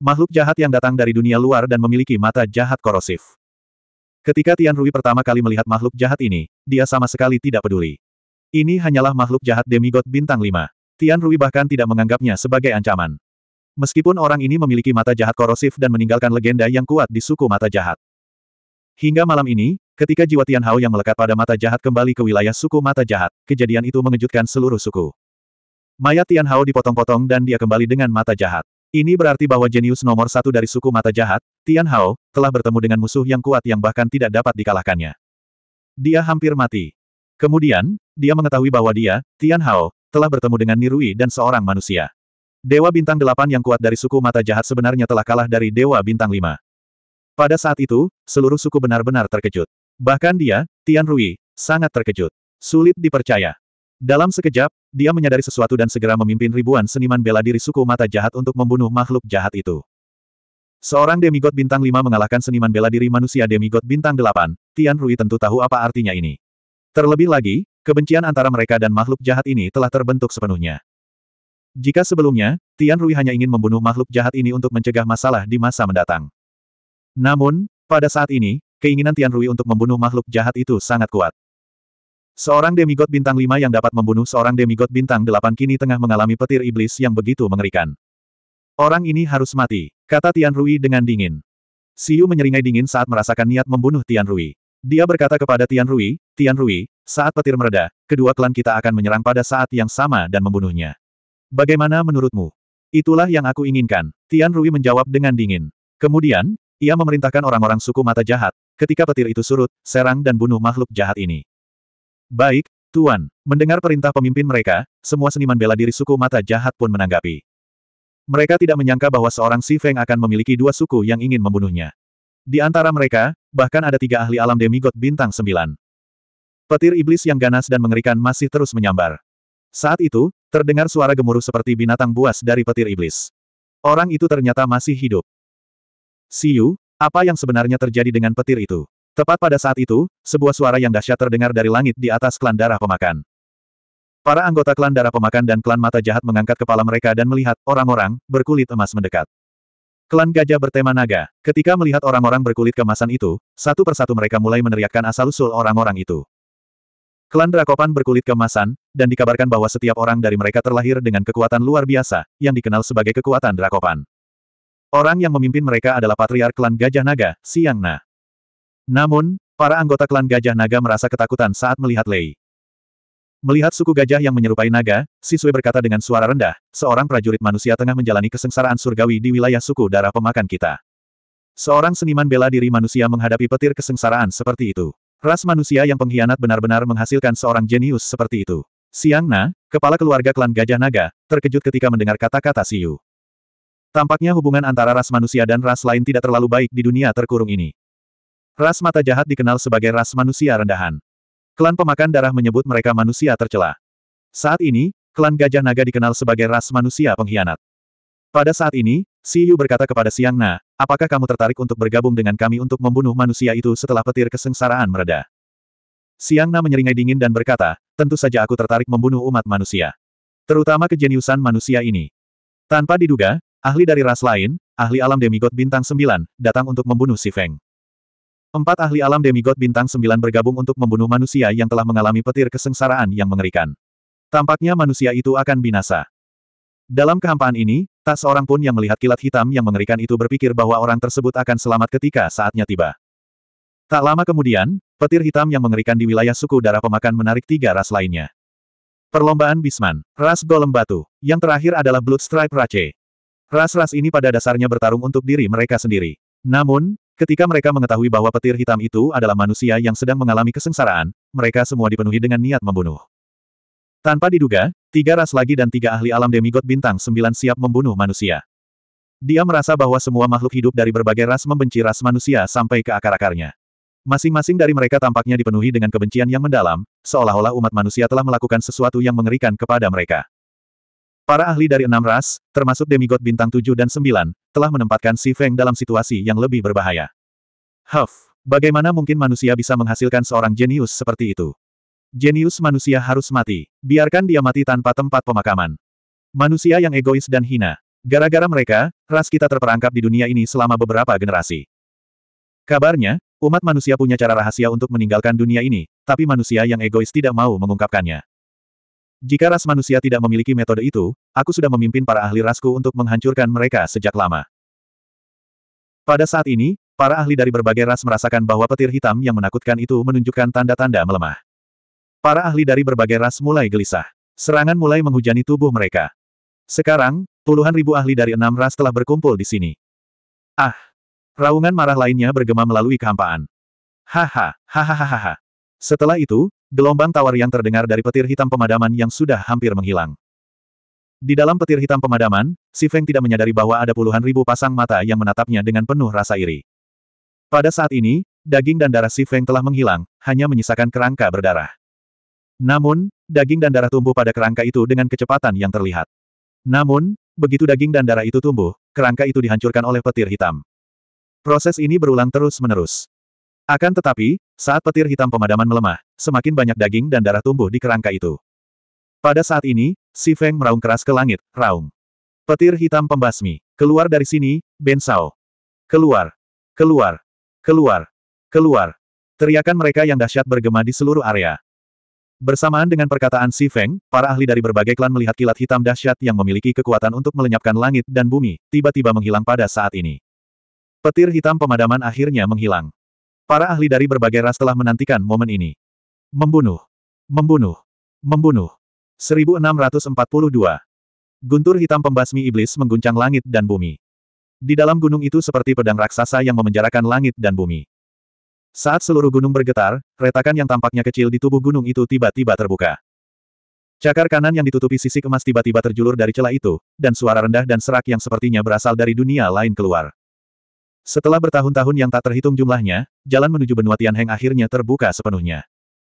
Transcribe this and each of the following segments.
Makhluk jahat yang datang dari dunia luar dan memiliki mata jahat korosif. Ketika Tian Rui pertama kali melihat makhluk jahat ini, dia sama sekali tidak peduli. Ini hanyalah makhluk jahat demigod bintang lima. Tian Rui bahkan tidak menganggapnya sebagai ancaman. Meskipun orang ini memiliki mata jahat korosif dan meninggalkan legenda yang kuat di suku mata jahat. Hingga malam ini, ketika jiwa Tian Hao yang melekat pada mata jahat kembali ke wilayah suku mata jahat, kejadian itu mengejutkan seluruh suku. Mayat Tian Hao dipotong-potong dan dia kembali dengan mata jahat. Ini berarti bahwa jenius nomor satu dari suku mata jahat, Tian Hao, telah bertemu dengan musuh yang kuat yang bahkan tidak dapat dikalahkannya. Dia hampir mati. Kemudian, dia mengetahui bahwa dia, Tian Hao, telah bertemu dengan Nirui dan seorang manusia. Dewa Bintang Delapan yang kuat dari suku mata jahat sebenarnya telah kalah dari Dewa Bintang Lima. Pada saat itu, seluruh suku benar-benar terkejut. Bahkan dia, Tian Rui, sangat terkejut. Sulit dipercaya. Dalam sekejap, dia menyadari sesuatu dan segera memimpin ribuan seniman bela diri suku mata jahat untuk membunuh makhluk jahat itu. Seorang demigod bintang 5 mengalahkan seniman bela diri manusia demigod bintang 8, Tian Rui tentu tahu apa artinya ini. Terlebih lagi, kebencian antara mereka dan makhluk jahat ini telah terbentuk sepenuhnya. Jika sebelumnya, Tian Rui hanya ingin membunuh makhluk jahat ini untuk mencegah masalah di masa mendatang. Namun, pada saat ini, keinginan Tian Rui untuk membunuh makhluk jahat itu sangat kuat. Seorang demigod bintang 5 yang dapat membunuh seorang demigod bintang 8 kini tengah mengalami petir iblis yang begitu mengerikan. Orang ini harus mati, kata Tian Rui dengan dingin. Siu menyeringai dingin saat merasakan niat membunuh Tian Rui. Dia berkata kepada Tian Rui, Tian Rui, saat petir mereda, kedua klan kita akan menyerang pada saat yang sama dan membunuhnya. Bagaimana menurutmu? Itulah yang aku inginkan, Tian Rui menjawab dengan dingin. Kemudian, ia memerintahkan orang-orang suku mata jahat, ketika petir itu surut, serang dan bunuh makhluk jahat ini. Baik, Tuan. Mendengar perintah pemimpin mereka, semua seniman bela diri suku mata jahat pun menanggapi. Mereka tidak menyangka bahwa seorang Si Feng akan memiliki dua suku yang ingin membunuhnya. Di antara mereka, bahkan ada tiga ahli alam demigod bintang sembilan. Petir iblis yang ganas dan mengerikan masih terus menyambar. Saat itu, terdengar suara gemuruh seperti binatang buas dari petir iblis. Orang itu ternyata masih hidup. Siu, apa yang sebenarnya terjadi dengan petir itu? Tepat pada saat itu, sebuah suara yang dahsyat terdengar dari langit di atas klan darah pemakan. Para anggota klan darah pemakan dan klan mata jahat mengangkat kepala mereka dan melihat orang-orang berkulit emas mendekat. Klan gajah bertema naga. Ketika melihat orang-orang berkulit kemasan itu, satu persatu mereka mulai meneriakkan asal-usul orang-orang itu. Klan Drakopan berkulit kemasan, dan dikabarkan bahwa setiap orang dari mereka terlahir dengan kekuatan luar biasa, yang dikenal sebagai kekuatan Drakopan. Orang yang memimpin mereka adalah Patriark Klan Gajah Naga, Siang Na. Namun, para anggota klan Gajah Naga merasa ketakutan saat melihat Lei. Melihat suku gajah yang menyerupai naga, Siswe berkata dengan suara rendah, seorang prajurit manusia tengah menjalani kesengsaraan surgawi di wilayah suku darah pemakan kita. Seorang seniman bela diri manusia menghadapi petir kesengsaraan seperti itu. Ras manusia yang pengkhianat benar-benar menghasilkan seorang jenius seperti itu. Siang Na, kepala keluarga klan Gajah Naga, terkejut ketika mendengar kata-kata Siu. Tampaknya hubungan antara ras manusia dan ras lain tidak terlalu baik di dunia terkurung ini. Ras mata jahat dikenal sebagai ras manusia rendahan. Klan pemakan darah menyebut mereka manusia tercela. Saat ini, klan Gajah Naga dikenal sebagai ras manusia pengkhianat. Pada saat ini, Si Yu berkata kepada Siang Na, apakah kamu tertarik untuk bergabung dengan kami untuk membunuh manusia itu setelah petir kesengsaraan mereda? Siang Na menyeringai dingin dan berkata, tentu saja aku tertarik membunuh umat manusia. Terutama kejeniusan manusia ini. Tanpa diduga, ahli dari ras lain, ahli alam demigod bintang 9, datang untuk membunuh si Feng. Empat ahli alam demigod bintang sembilan bergabung untuk membunuh manusia yang telah mengalami petir kesengsaraan yang mengerikan. Tampaknya manusia itu akan binasa. Dalam kehampaan ini, tak seorang pun yang melihat kilat hitam yang mengerikan itu berpikir bahwa orang tersebut akan selamat ketika saatnya tiba. Tak lama kemudian, petir hitam yang mengerikan di wilayah suku darah pemakan menarik tiga ras lainnya. Perlombaan Bisman, ras golem batu, yang terakhir adalah Blood Bloodstripe Rache. Ras-ras ini pada dasarnya bertarung untuk diri mereka sendiri. Namun, Ketika mereka mengetahui bahwa petir hitam itu adalah manusia yang sedang mengalami kesengsaraan, mereka semua dipenuhi dengan niat membunuh. Tanpa diduga, tiga ras lagi dan tiga ahli alam demigod bintang sembilan siap membunuh manusia. Dia merasa bahwa semua makhluk hidup dari berbagai ras membenci ras manusia sampai ke akar-akarnya. Masing-masing dari mereka tampaknya dipenuhi dengan kebencian yang mendalam, seolah-olah umat manusia telah melakukan sesuatu yang mengerikan kepada mereka. Para ahli dari enam ras, termasuk demigod bintang tujuh dan sembilan, telah menempatkan Si Feng dalam situasi yang lebih berbahaya. Huff, bagaimana mungkin manusia bisa menghasilkan seorang jenius seperti itu? Jenius manusia harus mati. Biarkan dia mati tanpa tempat pemakaman. Manusia yang egois dan hina. Gara-gara mereka, ras kita terperangkap di dunia ini selama beberapa generasi. Kabarnya, umat manusia punya cara rahasia untuk meninggalkan dunia ini, tapi manusia yang egois tidak mau mengungkapkannya. Jika ras manusia tidak memiliki metode itu, aku sudah memimpin para ahli rasku untuk menghancurkan mereka sejak lama. Pada saat ini, para ahli dari berbagai ras merasakan bahwa petir hitam yang menakutkan itu menunjukkan tanda-tanda melemah. Para ahli dari berbagai ras mulai gelisah. Serangan mulai menghujani tubuh mereka. Sekarang, puluhan ribu ahli dari enam ras telah berkumpul di sini. Ah! Raungan marah lainnya bergema melalui kehampaan. Haha, hahaha. Setelah itu, Gelombang tawar yang terdengar dari petir hitam pemadaman yang sudah hampir menghilang. Di dalam petir hitam pemadaman, Si Feng tidak menyadari bahwa ada puluhan ribu pasang mata yang menatapnya dengan penuh rasa iri. Pada saat ini, daging dan darah Si Feng telah menghilang, hanya menyisakan kerangka berdarah. Namun, daging dan darah tumbuh pada kerangka itu dengan kecepatan yang terlihat. Namun, begitu daging dan darah itu tumbuh, kerangka itu dihancurkan oleh petir hitam. Proses ini berulang terus-menerus. Akan tetapi, saat petir hitam pemadaman melemah, semakin banyak daging dan darah tumbuh di kerangka itu. Pada saat ini, Si Feng meraung keras ke langit, raung. Petir hitam pembasmi. Keluar dari sini, Ben Sao. Keluar. Keluar. Keluar. Keluar. Teriakan mereka yang dahsyat bergema di seluruh area. Bersamaan dengan perkataan Si Feng, para ahli dari berbagai klan melihat kilat hitam dahsyat yang memiliki kekuatan untuk melenyapkan langit dan bumi, tiba-tiba menghilang pada saat ini. Petir hitam pemadaman akhirnya menghilang. Para ahli dari berbagai ras telah menantikan momen ini. Membunuh. Membunuh. Membunuh. 1642. Guntur hitam pembasmi iblis mengguncang langit dan bumi. Di dalam gunung itu seperti pedang raksasa yang memenjarakan langit dan bumi. Saat seluruh gunung bergetar, retakan yang tampaknya kecil di tubuh gunung itu tiba-tiba terbuka. Cakar kanan yang ditutupi sisi emas tiba-tiba terjulur dari celah itu, dan suara rendah dan serak yang sepertinya berasal dari dunia lain keluar. Setelah bertahun-tahun yang tak terhitung jumlahnya, jalan menuju benua Tianheng akhirnya terbuka sepenuhnya.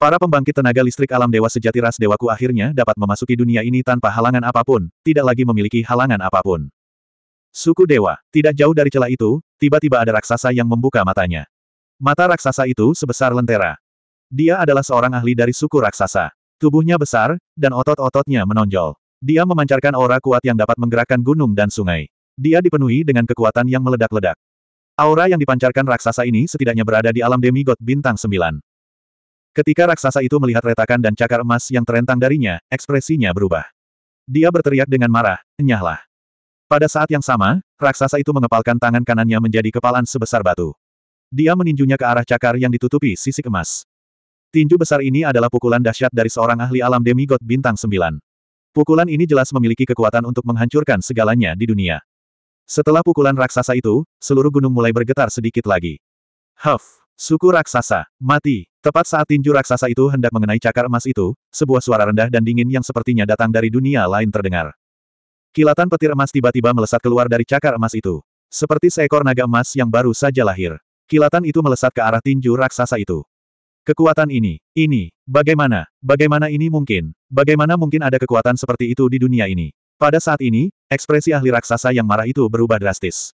Para pembangkit tenaga listrik alam dewa sejati ras dewaku akhirnya dapat memasuki dunia ini tanpa halangan apapun, tidak lagi memiliki halangan apapun. Suku dewa, tidak jauh dari celah itu, tiba-tiba ada raksasa yang membuka matanya. Mata raksasa itu sebesar lentera. Dia adalah seorang ahli dari suku raksasa. Tubuhnya besar, dan otot-ototnya menonjol. Dia memancarkan aura kuat yang dapat menggerakkan gunung dan sungai. Dia dipenuhi dengan kekuatan yang meledak-ledak. Aura yang dipancarkan raksasa ini setidaknya berada di alam demigod bintang 9. Ketika raksasa itu melihat retakan dan cakar emas yang terentang darinya, ekspresinya berubah. Dia berteriak dengan marah, enyahlah. Pada saat yang sama, raksasa itu mengepalkan tangan kanannya menjadi kepalan sebesar batu. Dia meninjunya ke arah cakar yang ditutupi sisik emas. Tinju besar ini adalah pukulan dahsyat dari seorang ahli alam demigod bintang 9. Pukulan ini jelas memiliki kekuatan untuk menghancurkan segalanya di dunia. Setelah pukulan raksasa itu, seluruh gunung mulai bergetar sedikit lagi. Huff! Suku raksasa, mati! Tepat saat tinju raksasa itu hendak mengenai cakar emas itu, sebuah suara rendah dan dingin yang sepertinya datang dari dunia lain terdengar. Kilatan petir emas tiba-tiba melesat keluar dari cakar emas itu. Seperti seekor naga emas yang baru saja lahir. Kilatan itu melesat ke arah tinju raksasa itu. Kekuatan ini, ini, bagaimana, bagaimana ini mungkin, bagaimana mungkin ada kekuatan seperti itu di dunia ini. Pada saat ini, ekspresi ahli raksasa yang marah itu berubah drastis.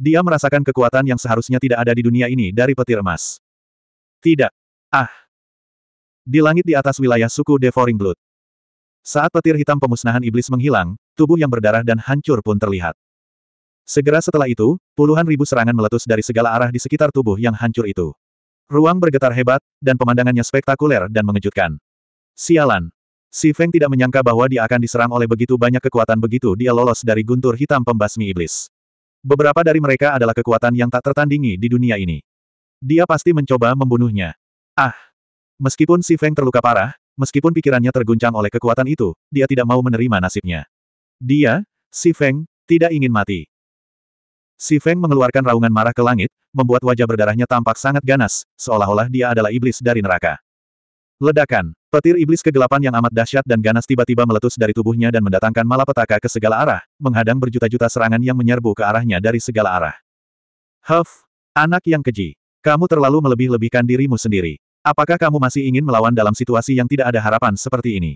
Dia merasakan kekuatan yang seharusnya tidak ada di dunia ini dari petir emas. Tidak. Ah. Di langit di atas wilayah suku Devouring Blood. Saat petir hitam pemusnahan iblis menghilang, tubuh yang berdarah dan hancur pun terlihat. Segera setelah itu, puluhan ribu serangan meletus dari segala arah di sekitar tubuh yang hancur itu. Ruang bergetar hebat, dan pemandangannya spektakuler dan mengejutkan. Sialan, Si Feng tidak menyangka bahwa dia akan diserang oleh begitu banyak kekuatan begitu dia lolos dari guntur hitam pembasmi iblis. Beberapa dari mereka adalah kekuatan yang tak tertandingi di dunia ini. Dia pasti mencoba membunuhnya. Ah! Meskipun si Feng terluka parah, meskipun pikirannya terguncang oleh kekuatan itu, dia tidak mau menerima nasibnya. Dia, si Feng, tidak ingin mati. Si Feng mengeluarkan raungan marah ke langit, membuat wajah berdarahnya tampak sangat ganas, seolah-olah dia adalah iblis dari neraka. Ledakan. Petir iblis kegelapan yang amat dahsyat dan ganas tiba-tiba meletus dari tubuhnya dan mendatangkan malapetaka ke segala arah, menghadang berjuta-juta serangan yang menyerbu ke arahnya dari segala arah. Huff, anak yang keji. Kamu terlalu melebih-lebihkan dirimu sendiri. Apakah kamu masih ingin melawan dalam situasi yang tidak ada harapan seperti ini?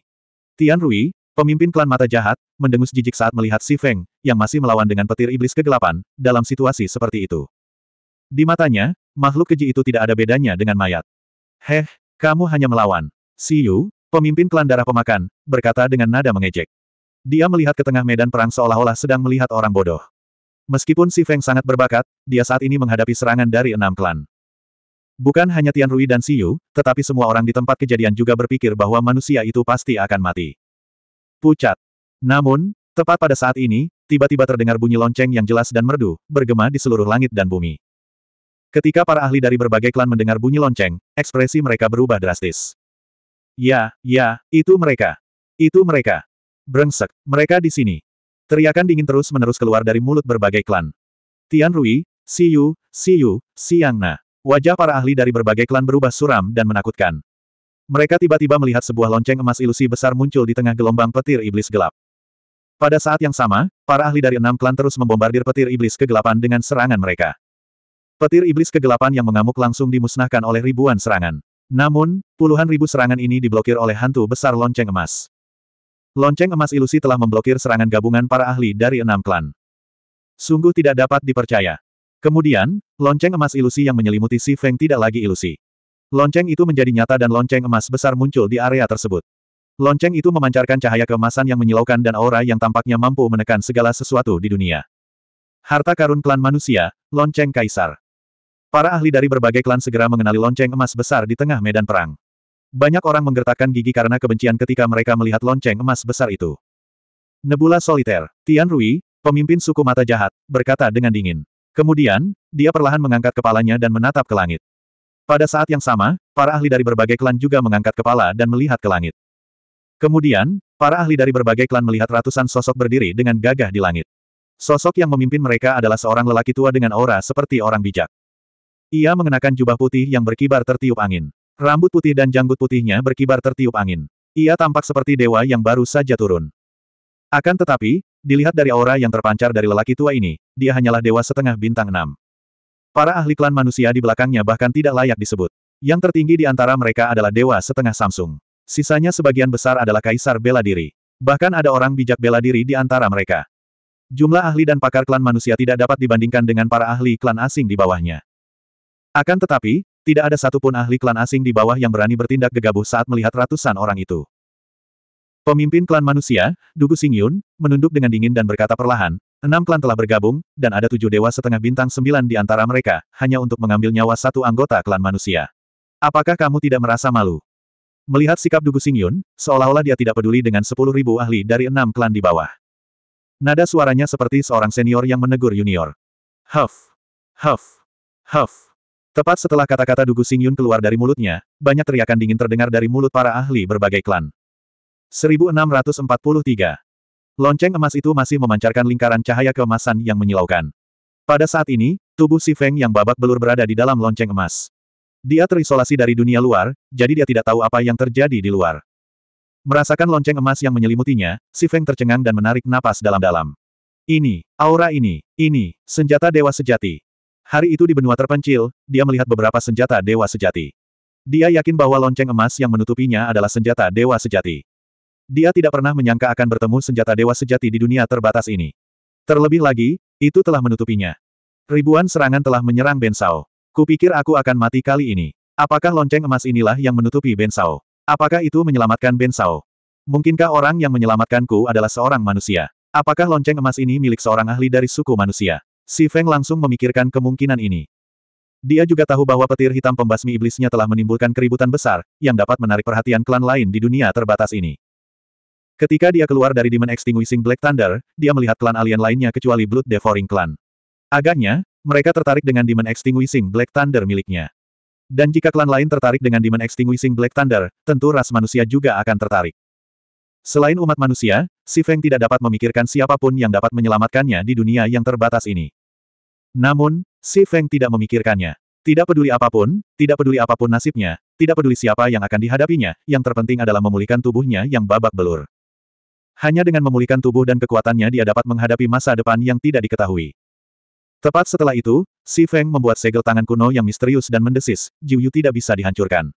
Tian Rui, pemimpin klan mata jahat, mendengus jijik saat melihat Si Feng, yang masih melawan dengan petir iblis kegelapan, dalam situasi seperti itu. Di matanya, makhluk keji itu tidak ada bedanya dengan mayat. Heh, kamu hanya melawan. Si Yu, pemimpin klan darah pemakan, berkata dengan nada mengejek. Dia melihat ke tengah medan perang seolah-olah sedang melihat orang bodoh. Meskipun Si Feng sangat berbakat, dia saat ini menghadapi serangan dari enam klan. Bukan hanya Tian Rui dan Si Yu, tetapi semua orang di tempat kejadian juga berpikir bahwa manusia itu pasti akan mati. Pucat. Namun, tepat pada saat ini, tiba-tiba terdengar bunyi lonceng yang jelas dan merdu, bergema di seluruh langit dan bumi. Ketika para ahli dari berbagai klan mendengar bunyi lonceng, ekspresi mereka berubah drastis. Ya, ya, itu mereka. Itu mereka. Brengsek, mereka di sini. Teriakan dingin terus-menerus keluar dari mulut berbagai klan. Tian Rui, Si Yu, Si Yu, Si Yang Wajah para ahli dari berbagai klan berubah suram dan menakutkan. Mereka tiba-tiba melihat sebuah lonceng emas ilusi besar muncul di tengah gelombang petir iblis gelap. Pada saat yang sama, para ahli dari enam klan terus membombardir petir iblis kegelapan dengan serangan mereka. Petir iblis kegelapan yang mengamuk langsung dimusnahkan oleh ribuan serangan. Namun, puluhan ribu serangan ini diblokir oleh hantu besar lonceng emas. Lonceng emas ilusi telah memblokir serangan gabungan para ahli dari enam klan. Sungguh tidak dapat dipercaya. Kemudian, lonceng emas ilusi yang menyelimuti Si Feng tidak lagi ilusi. Lonceng itu menjadi nyata dan lonceng emas besar muncul di area tersebut. Lonceng itu memancarkan cahaya keemasan yang menyilaukan dan aura yang tampaknya mampu menekan segala sesuatu di dunia. Harta karun klan manusia, lonceng kaisar. Para ahli dari berbagai klan segera mengenali lonceng emas besar di tengah medan perang. Banyak orang menggertakkan gigi karena kebencian ketika mereka melihat lonceng emas besar itu. Nebula Soliter, Tian Rui, pemimpin suku mata jahat, berkata dengan dingin. Kemudian, dia perlahan mengangkat kepalanya dan menatap ke langit. Pada saat yang sama, para ahli dari berbagai klan juga mengangkat kepala dan melihat ke langit. Kemudian, para ahli dari berbagai klan melihat ratusan sosok berdiri dengan gagah di langit. Sosok yang memimpin mereka adalah seorang lelaki tua dengan aura seperti orang bijak. Ia mengenakan jubah putih yang berkibar tertiup angin. Rambut putih dan janggut putihnya berkibar tertiup angin. Ia tampak seperti dewa yang baru saja turun. Akan tetapi, dilihat dari aura yang terpancar dari lelaki tua ini, dia hanyalah dewa setengah bintang enam. Para ahli klan manusia di belakangnya bahkan tidak layak disebut. Yang tertinggi di antara mereka adalah dewa setengah Samsung. Sisanya sebagian besar adalah kaisar bela diri. Bahkan ada orang bijak bela diri di antara mereka. Jumlah ahli dan pakar klan manusia tidak dapat dibandingkan dengan para ahli klan asing di bawahnya. Akan tetapi, tidak ada satupun ahli klan asing di bawah yang berani bertindak gegabah saat melihat ratusan orang itu. Pemimpin klan manusia, Dugu Singyun, menunduk dengan dingin dan berkata perlahan, enam klan telah bergabung, dan ada tujuh dewa setengah bintang sembilan di antara mereka, hanya untuk mengambil nyawa satu anggota klan manusia. Apakah kamu tidak merasa malu? Melihat sikap Dugu Singyun, seolah-olah dia tidak peduli dengan sepuluh ribu ahli dari enam klan di bawah. Nada suaranya seperti seorang senior yang menegur junior. Huff! Huff! Huff! Tepat setelah kata-kata Dugu Singyun keluar dari mulutnya, banyak teriakan dingin terdengar dari mulut para ahli berbagai klan. 1643. Lonceng emas itu masih memancarkan lingkaran cahaya keemasan yang menyilaukan. Pada saat ini, tubuh si Feng yang babak belur berada di dalam lonceng emas. Dia terisolasi dari dunia luar, jadi dia tidak tahu apa yang terjadi di luar. Merasakan lonceng emas yang menyelimutinya, si Feng tercengang dan menarik napas dalam-dalam. Ini, aura ini, ini, senjata dewa sejati. Hari itu di benua terpencil, dia melihat beberapa senjata dewa sejati. Dia yakin bahwa lonceng emas yang menutupinya adalah senjata dewa sejati. Dia tidak pernah menyangka akan bertemu senjata dewa sejati di dunia terbatas ini. Terlebih lagi, itu telah menutupinya. Ribuan serangan telah menyerang Bensao. Kupikir aku akan mati kali ini. Apakah lonceng emas inilah yang menutupi Bensao? Apakah itu menyelamatkan Bensao? Mungkinkah orang yang menyelamatkanku adalah seorang manusia? Apakah lonceng emas ini milik seorang ahli dari suku manusia? Si Feng langsung memikirkan kemungkinan ini. Dia juga tahu bahwa petir hitam pembasmi iblisnya telah menimbulkan keributan besar, yang dapat menarik perhatian klan lain di dunia terbatas ini. Ketika dia keluar dari Demon Extinguishing Black Thunder, dia melihat klan alien lainnya kecuali Blood Devouring Clan. Agaknya, mereka tertarik dengan Demon Extinguishing Black Thunder miliknya. Dan jika klan lain tertarik dengan Demon Extinguishing Black Thunder, tentu ras manusia juga akan tertarik. Selain umat manusia, Si Feng tidak dapat memikirkan siapapun yang dapat menyelamatkannya di dunia yang terbatas ini. Namun, Si Feng tidak memikirkannya. Tidak peduli apapun, tidak peduli apapun nasibnya, tidak peduli siapa yang akan dihadapinya, yang terpenting adalah memulihkan tubuhnya yang babak belur. Hanya dengan memulihkan tubuh dan kekuatannya dia dapat menghadapi masa depan yang tidak diketahui. Tepat setelah itu, Si Feng membuat segel tangan kuno yang misterius dan mendesis, Jiu Yu tidak bisa dihancurkan.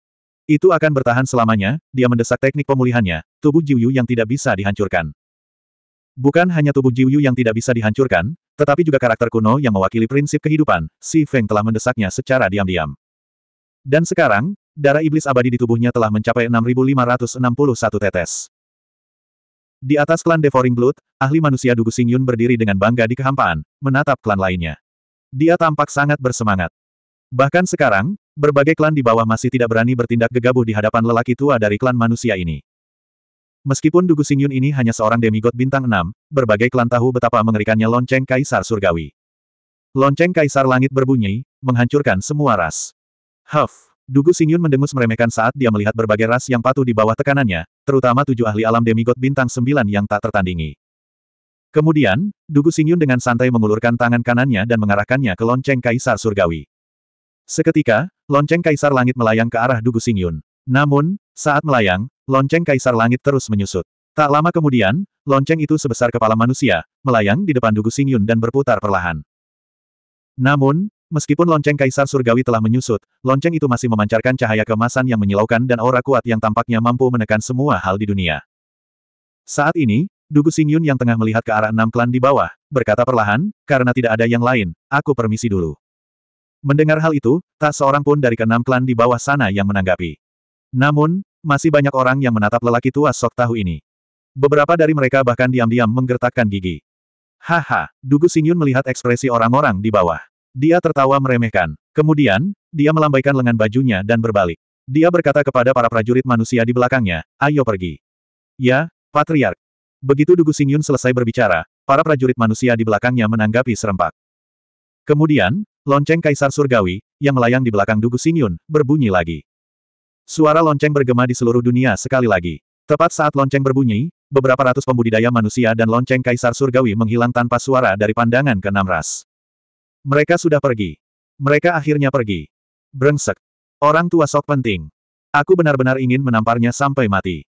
Itu akan bertahan selamanya, dia mendesak teknik pemulihannya, tubuh Jiu Yu yang tidak bisa dihancurkan. Bukan hanya tubuh Jiuyu yang tidak bisa dihancurkan, tetapi juga karakter kuno yang mewakili prinsip kehidupan, Si Feng telah mendesaknya secara diam-diam. Dan sekarang, darah iblis abadi di tubuhnya telah mencapai 6561 tetes. Di atas klan Devouring Blood, ahli manusia Dugu Xingyun berdiri dengan bangga di kehampaan, menatap klan lainnya. Dia tampak sangat bersemangat. Bahkan sekarang, berbagai klan di bawah masih tidak berani bertindak gegabah di hadapan lelaki tua dari klan manusia ini. Meskipun Dugu Xingyun ini hanya seorang demigod bintang Enam, berbagai klan tahu betapa mengerikannya lonceng kaisar surgawi. Lonceng kaisar langit berbunyi, menghancurkan semua ras. Huff! Dugu Xingyun mendengus meremehkan saat dia melihat berbagai ras yang patuh di bawah tekanannya, terutama tujuh ahli alam demigod bintang sembilan yang tak tertandingi. Kemudian, Dugu Xingyun dengan santai mengulurkan tangan kanannya dan mengarahkannya ke lonceng kaisar surgawi. Seketika, lonceng kaisar langit melayang ke arah Dugu Xingyun. Namun, saat melayang, lonceng kaisar langit terus menyusut. Tak lama kemudian, lonceng itu sebesar kepala manusia, melayang di depan Dugu Singyun dan berputar perlahan. Namun, meskipun lonceng kaisar surgawi telah menyusut, lonceng itu masih memancarkan cahaya kemasan yang menyilaukan dan aura kuat yang tampaknya mampu menekan semua hal di dunia. Saat ini, Dugu Singyun yang tengah melihat ke arah enam klan di bawah, berkata perlahan, karena tidak ada yang lain, aku permisi dulu. Mendengar hal itu, tak seorang pun dari keenam klan di bawah sana yang menanggapi. Namun, masih banyak orang yang menatap lelaki tua sok tahu ini. Beberapa dari mereka bahkan diam-diam menggertakkan gigi. Haha, Dugu Singyun melihat ekspresi orang-orang di bawah. Dia tertawa meremehkan. Kemudian, dia melambaikan lengan bajunya dan berbalik. Dia berkata kepada para prajurit manusia di belakangnya, ayo pergi. Ya, Patriark. Begitu Dugu Singyun selesai berbicara, para prajurit manusia di belakangnya menanggapi serempak. Kemudian, lonceng Kaisar Surgawi, yang melayang di belakang Dugu Singyun, berbunyi lagi. Suara lonceng bergema di seluruh dunia sekali lagi. Tepat saat lonceng berbunyi, beberapa ratus pembudidaya manusia dan lonceng kaisar surgawi menghilang tanpa suara dari pandangan ke enam ras. Mereka sudah pergi. Mereka akhirnya pergi. Brengsek. Orang tua sok penting. Aku benar-benar ingin menamparnya sampai mati.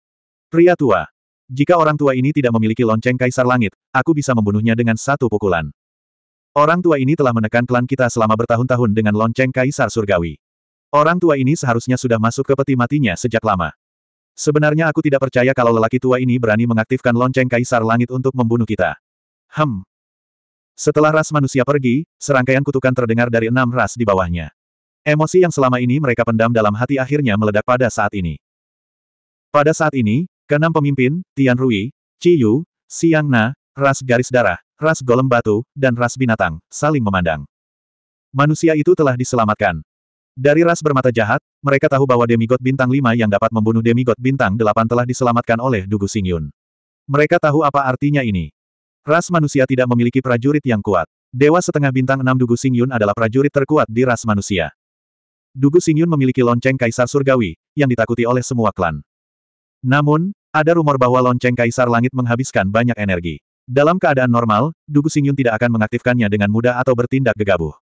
Pria tua. Jika orang tua ini tidak memiliki lonceng kaisar langit, aku bisa membunuhnya dengan satu pukulan. Orang tua ini telah menekan klan kita selama bertahun-tahun dengan lonceng kaisar surgawi. Orang tua ini seharusnya sudah masuk ke peti matinya sejak lama. Sebenarnya aku tidak percaya kalau lelaki tua ini berani mengaktifkan lonceng kaisar langit untuk membunuh kita. Hem. Setelah ras manusia pergi, serangkaian kutukan terdengar dari enam ras di bawahnya. Emosi yang selama ini mereka pendam dalam hati akhirnya meledak pada saat ini. Pada saat ini, keenam pemimpin, Tian Rui, Yu, Siang Na, ras garis darah, ras golem batu, dan ras binatang, saling memandang. Manusia itu telah diselamatkan. Dari ras bermata jahat, mereka tahu bahwa demigod bintang 5 yang dapat membunuh demigod bintang 8 telah diselamatkan oleh Dugu Singyun. Mereka tahu apa artinya ini. Ras manusia tidak memiliki prajurit yang kuat. Dewa setengah bintang 6 Dugu Singyun adalah prajurit terkuat di ras manusia. Dugu Singyun memiliki lonceng kaisar surgawi, yang ditakuti oleh semua klan. Namun, ada rumor bahwa lonceng kaisar langit menghabiskan banyak energi. Dalam keadaan normal, Dugu Singyun tidak akan mengaktifkannya dengan mudah atau bertindak gegabah.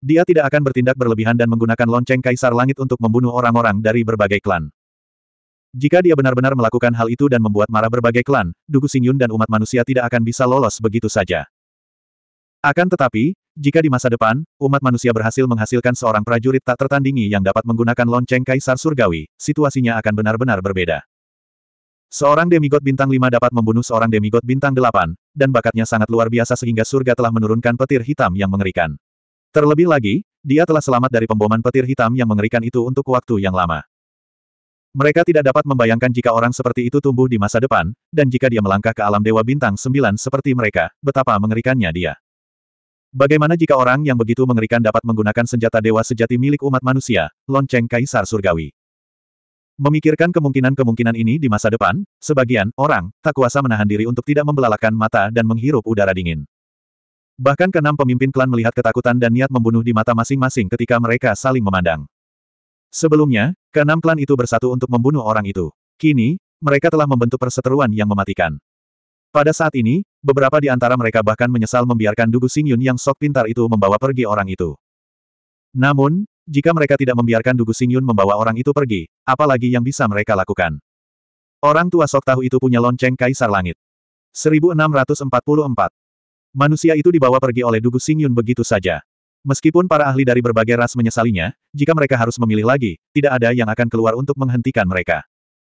Dia tidak akan bertindak berlebihan dan menggunakan lonceng kaisar langit untuk membunuh orang-orang dari berbagai klan. Jika dia benar-benar melakukan hal itu dan membuat marah berbagai klan, Dugu Xingyun dan umat manusia tidak akan bisa lolos begitu saja. Akan tetapi, jika di masa depan, umat manusia berhasil menghasilkan seorang prajurit tak tertandingi yang dapat menggunakan lonceng kaisar surgawi, situasinya akan benar-benar berbeda. Seorang demigod bintang 5 dapat membunuh seorang demigod bintang 8, dan bakatnya sangat luar biasa sehingga surga telah menurunkan petir hitam yang mengerikan. Terlebih lagi, dia telah selamat dari pemboman petir hitam yang mengerikan itu untuk waktu yang lama. Mereka tidak dapat membayangkan jika orang seperti itu tumbuh di masa depan, dan jika dia melangkah ke alam dewa bintang sembilan seperti mereka, betapa mengerikannya dia. Bagaimana jika orang yang begitu mengerikan dapat menggunakan senjata dewa sejati milik umat manusia, lonceng kaisar surgawi. Memikirkan kemungkinan-kemungkinan ini di masa depan, sebagian orang tak kuasa menahan diri untuk tidak membelalakan mata dan menghirup udara dingin. Bahkan keenam pemimpin klan melihat ketakutan dan niat membunuh di mata masing-masing ketika mereka saling memandang. Sebelumnya, keenam klan itu bersatu untuk membunuh orang itu. Kini, mereka telah membentuk perseteruan yang mematikan. Pada saat ini, beberapa di antara mereka bahkan menyesal membiarkan Dugu Xingyun yang sok pintar itu membawa pergi orang itu. Namun, jika mereka tidak membiarkan Dugu Xingyun membawa orang itu pergi, apalagi yang bisa mereka lakukan? Orang tua sok tahu itu punya lonceng kaisar langit. 1644 Manusia itu dibawa pergi oleh Dugu Xingyun begitu saja. Meskipun para ahli dari berbagai ras menyesalinya, jika mereka harus memilih lagi, tidak ada yang akan keluar untuk menghentikan mereka.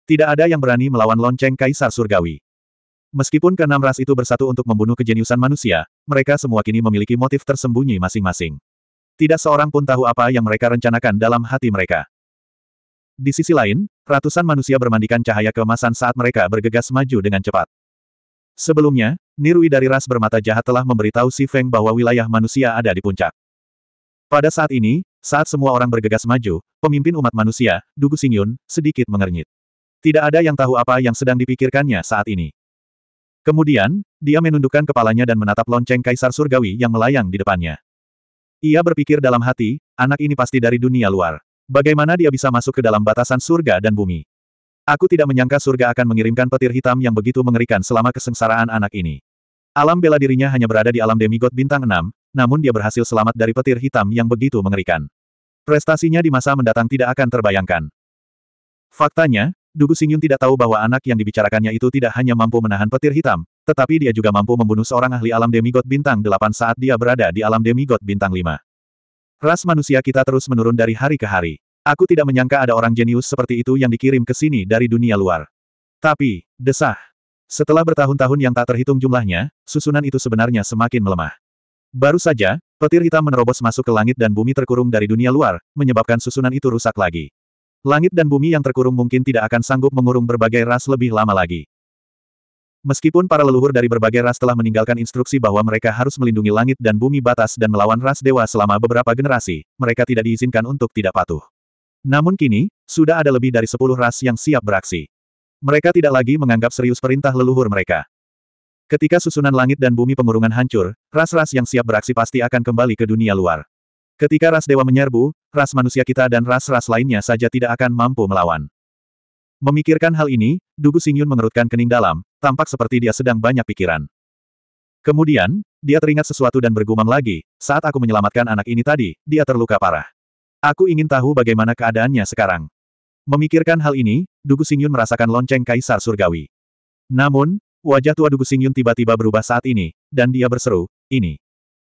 Tidak ada yang berani melawan lonceng Kaisar Surgawi. Meskipun keenam ras itu bersatu untuk membunuh kejeniusan manusia, mereka semua kini memiliki motif tersembunyi masing-masing. Tidak seorang pun tahu apa yang mereka rencanakan dalam hati mereka. Di sisi lain, ratusan manusia bermandikan cahaya keemasan saat mereka bergegas maju dengan cepat. Sebelumnya, Nirui dari ras bermata jahat telah memberitahu Si Feng bahwa wilayah manusia ada di puncak. Pada saat ini, saat semua orang bergegas maju, pemimpin umat manusia, Dugu Xingyun, sedikit mengernyit. Tidak ada yang tahu apa yang sedang dipikirkannya saat ini. Kemudian, dia menundukkan kepalanya dan menatap lonceng kaisar surgawi yang melayang di depannya. Ia berpikir dalam hati, anak ini pasti dari dunia luar. Bagaimana dia bisa masuk ke dalam batasan surga dan bumi? Aku tidak menyangka surga akan mengirimkan petir hitam yang begitu mengerikan selama kesengsaraan anak ini. Alam bela dirinya hanya berada di alam demigod bintang 6, namun dia berhasil selamat dari petir hitam yang begitu mengerikan. Prestasinya di masa mendatang tidak akan terbayangkan. Faktanya, Dugu Singyun tidak tahu bahwa anak yang dibicarakannya itu tidak hanya mampu menahan petir hitam, tetapi dia juga mampu membunuh seorang ahli alam demigod bintang 8 saat dia berada di alam demigod bintang 5. Ras manusia kita terus menurun dari hari ke hari. Aku tidak menyangka ada orang jenius seperti itu yang dikirim ke sini dari dunia luar. Tapi, desah. Setelah bertahun-tahun yang tak terhitung jumlahnya, susunan itu sebenarnya semakin melemah. Baru saja, petir hitam menerobos masuk ke langit dan bumi terkurung dari dunia luar, menyebabkan susunan itu rusak lagi. Langit dan bumi yang terkurung mungkin tidak akan sanggup mengurung berbagai ras lebih lama lagi. Meskipun para leluhur dari berbagai ras telah meninggalkan instruksi bahwa mereka harus melindungi langit dan bumi batas dan melawan ras dewa selama beberapa generasi, mereka tidak diizinkan untuk tidak patuh. Namun kini, sudah ada lebih dari sepuluh ras yang siap beraksi. Mereka tidak lagi menganggap serius perintah leluhur mereka. Ketika susunan langit dan bumi pengurungan hancur, ras-ras yang siap beraksi pasti akan kembali ke dunia luar. Ketika ras dewa menyerbu, ras manusia kita dan ras-ras lainnya saja tidak akan mampu melawan. Memikirkan hal ini, Dugu Singyun mengerutkan kening dalam, tampak seperti dia sedang banyak pikiran. Kemudian, dia teringat sesuatu dan bergumam lagi, saat aku menyelamatkan anak ini tadi, dia terluka parah. Aku ingin tahu bagaimana keadaannya sekarang. Memikirkan hal ini, Dugu Singyun merasakan lonceng Kaisar Surgawi. Namun, wajah tua Dugu Singyun tiba-tiba berubah saat ini, dan dia berseru, ini.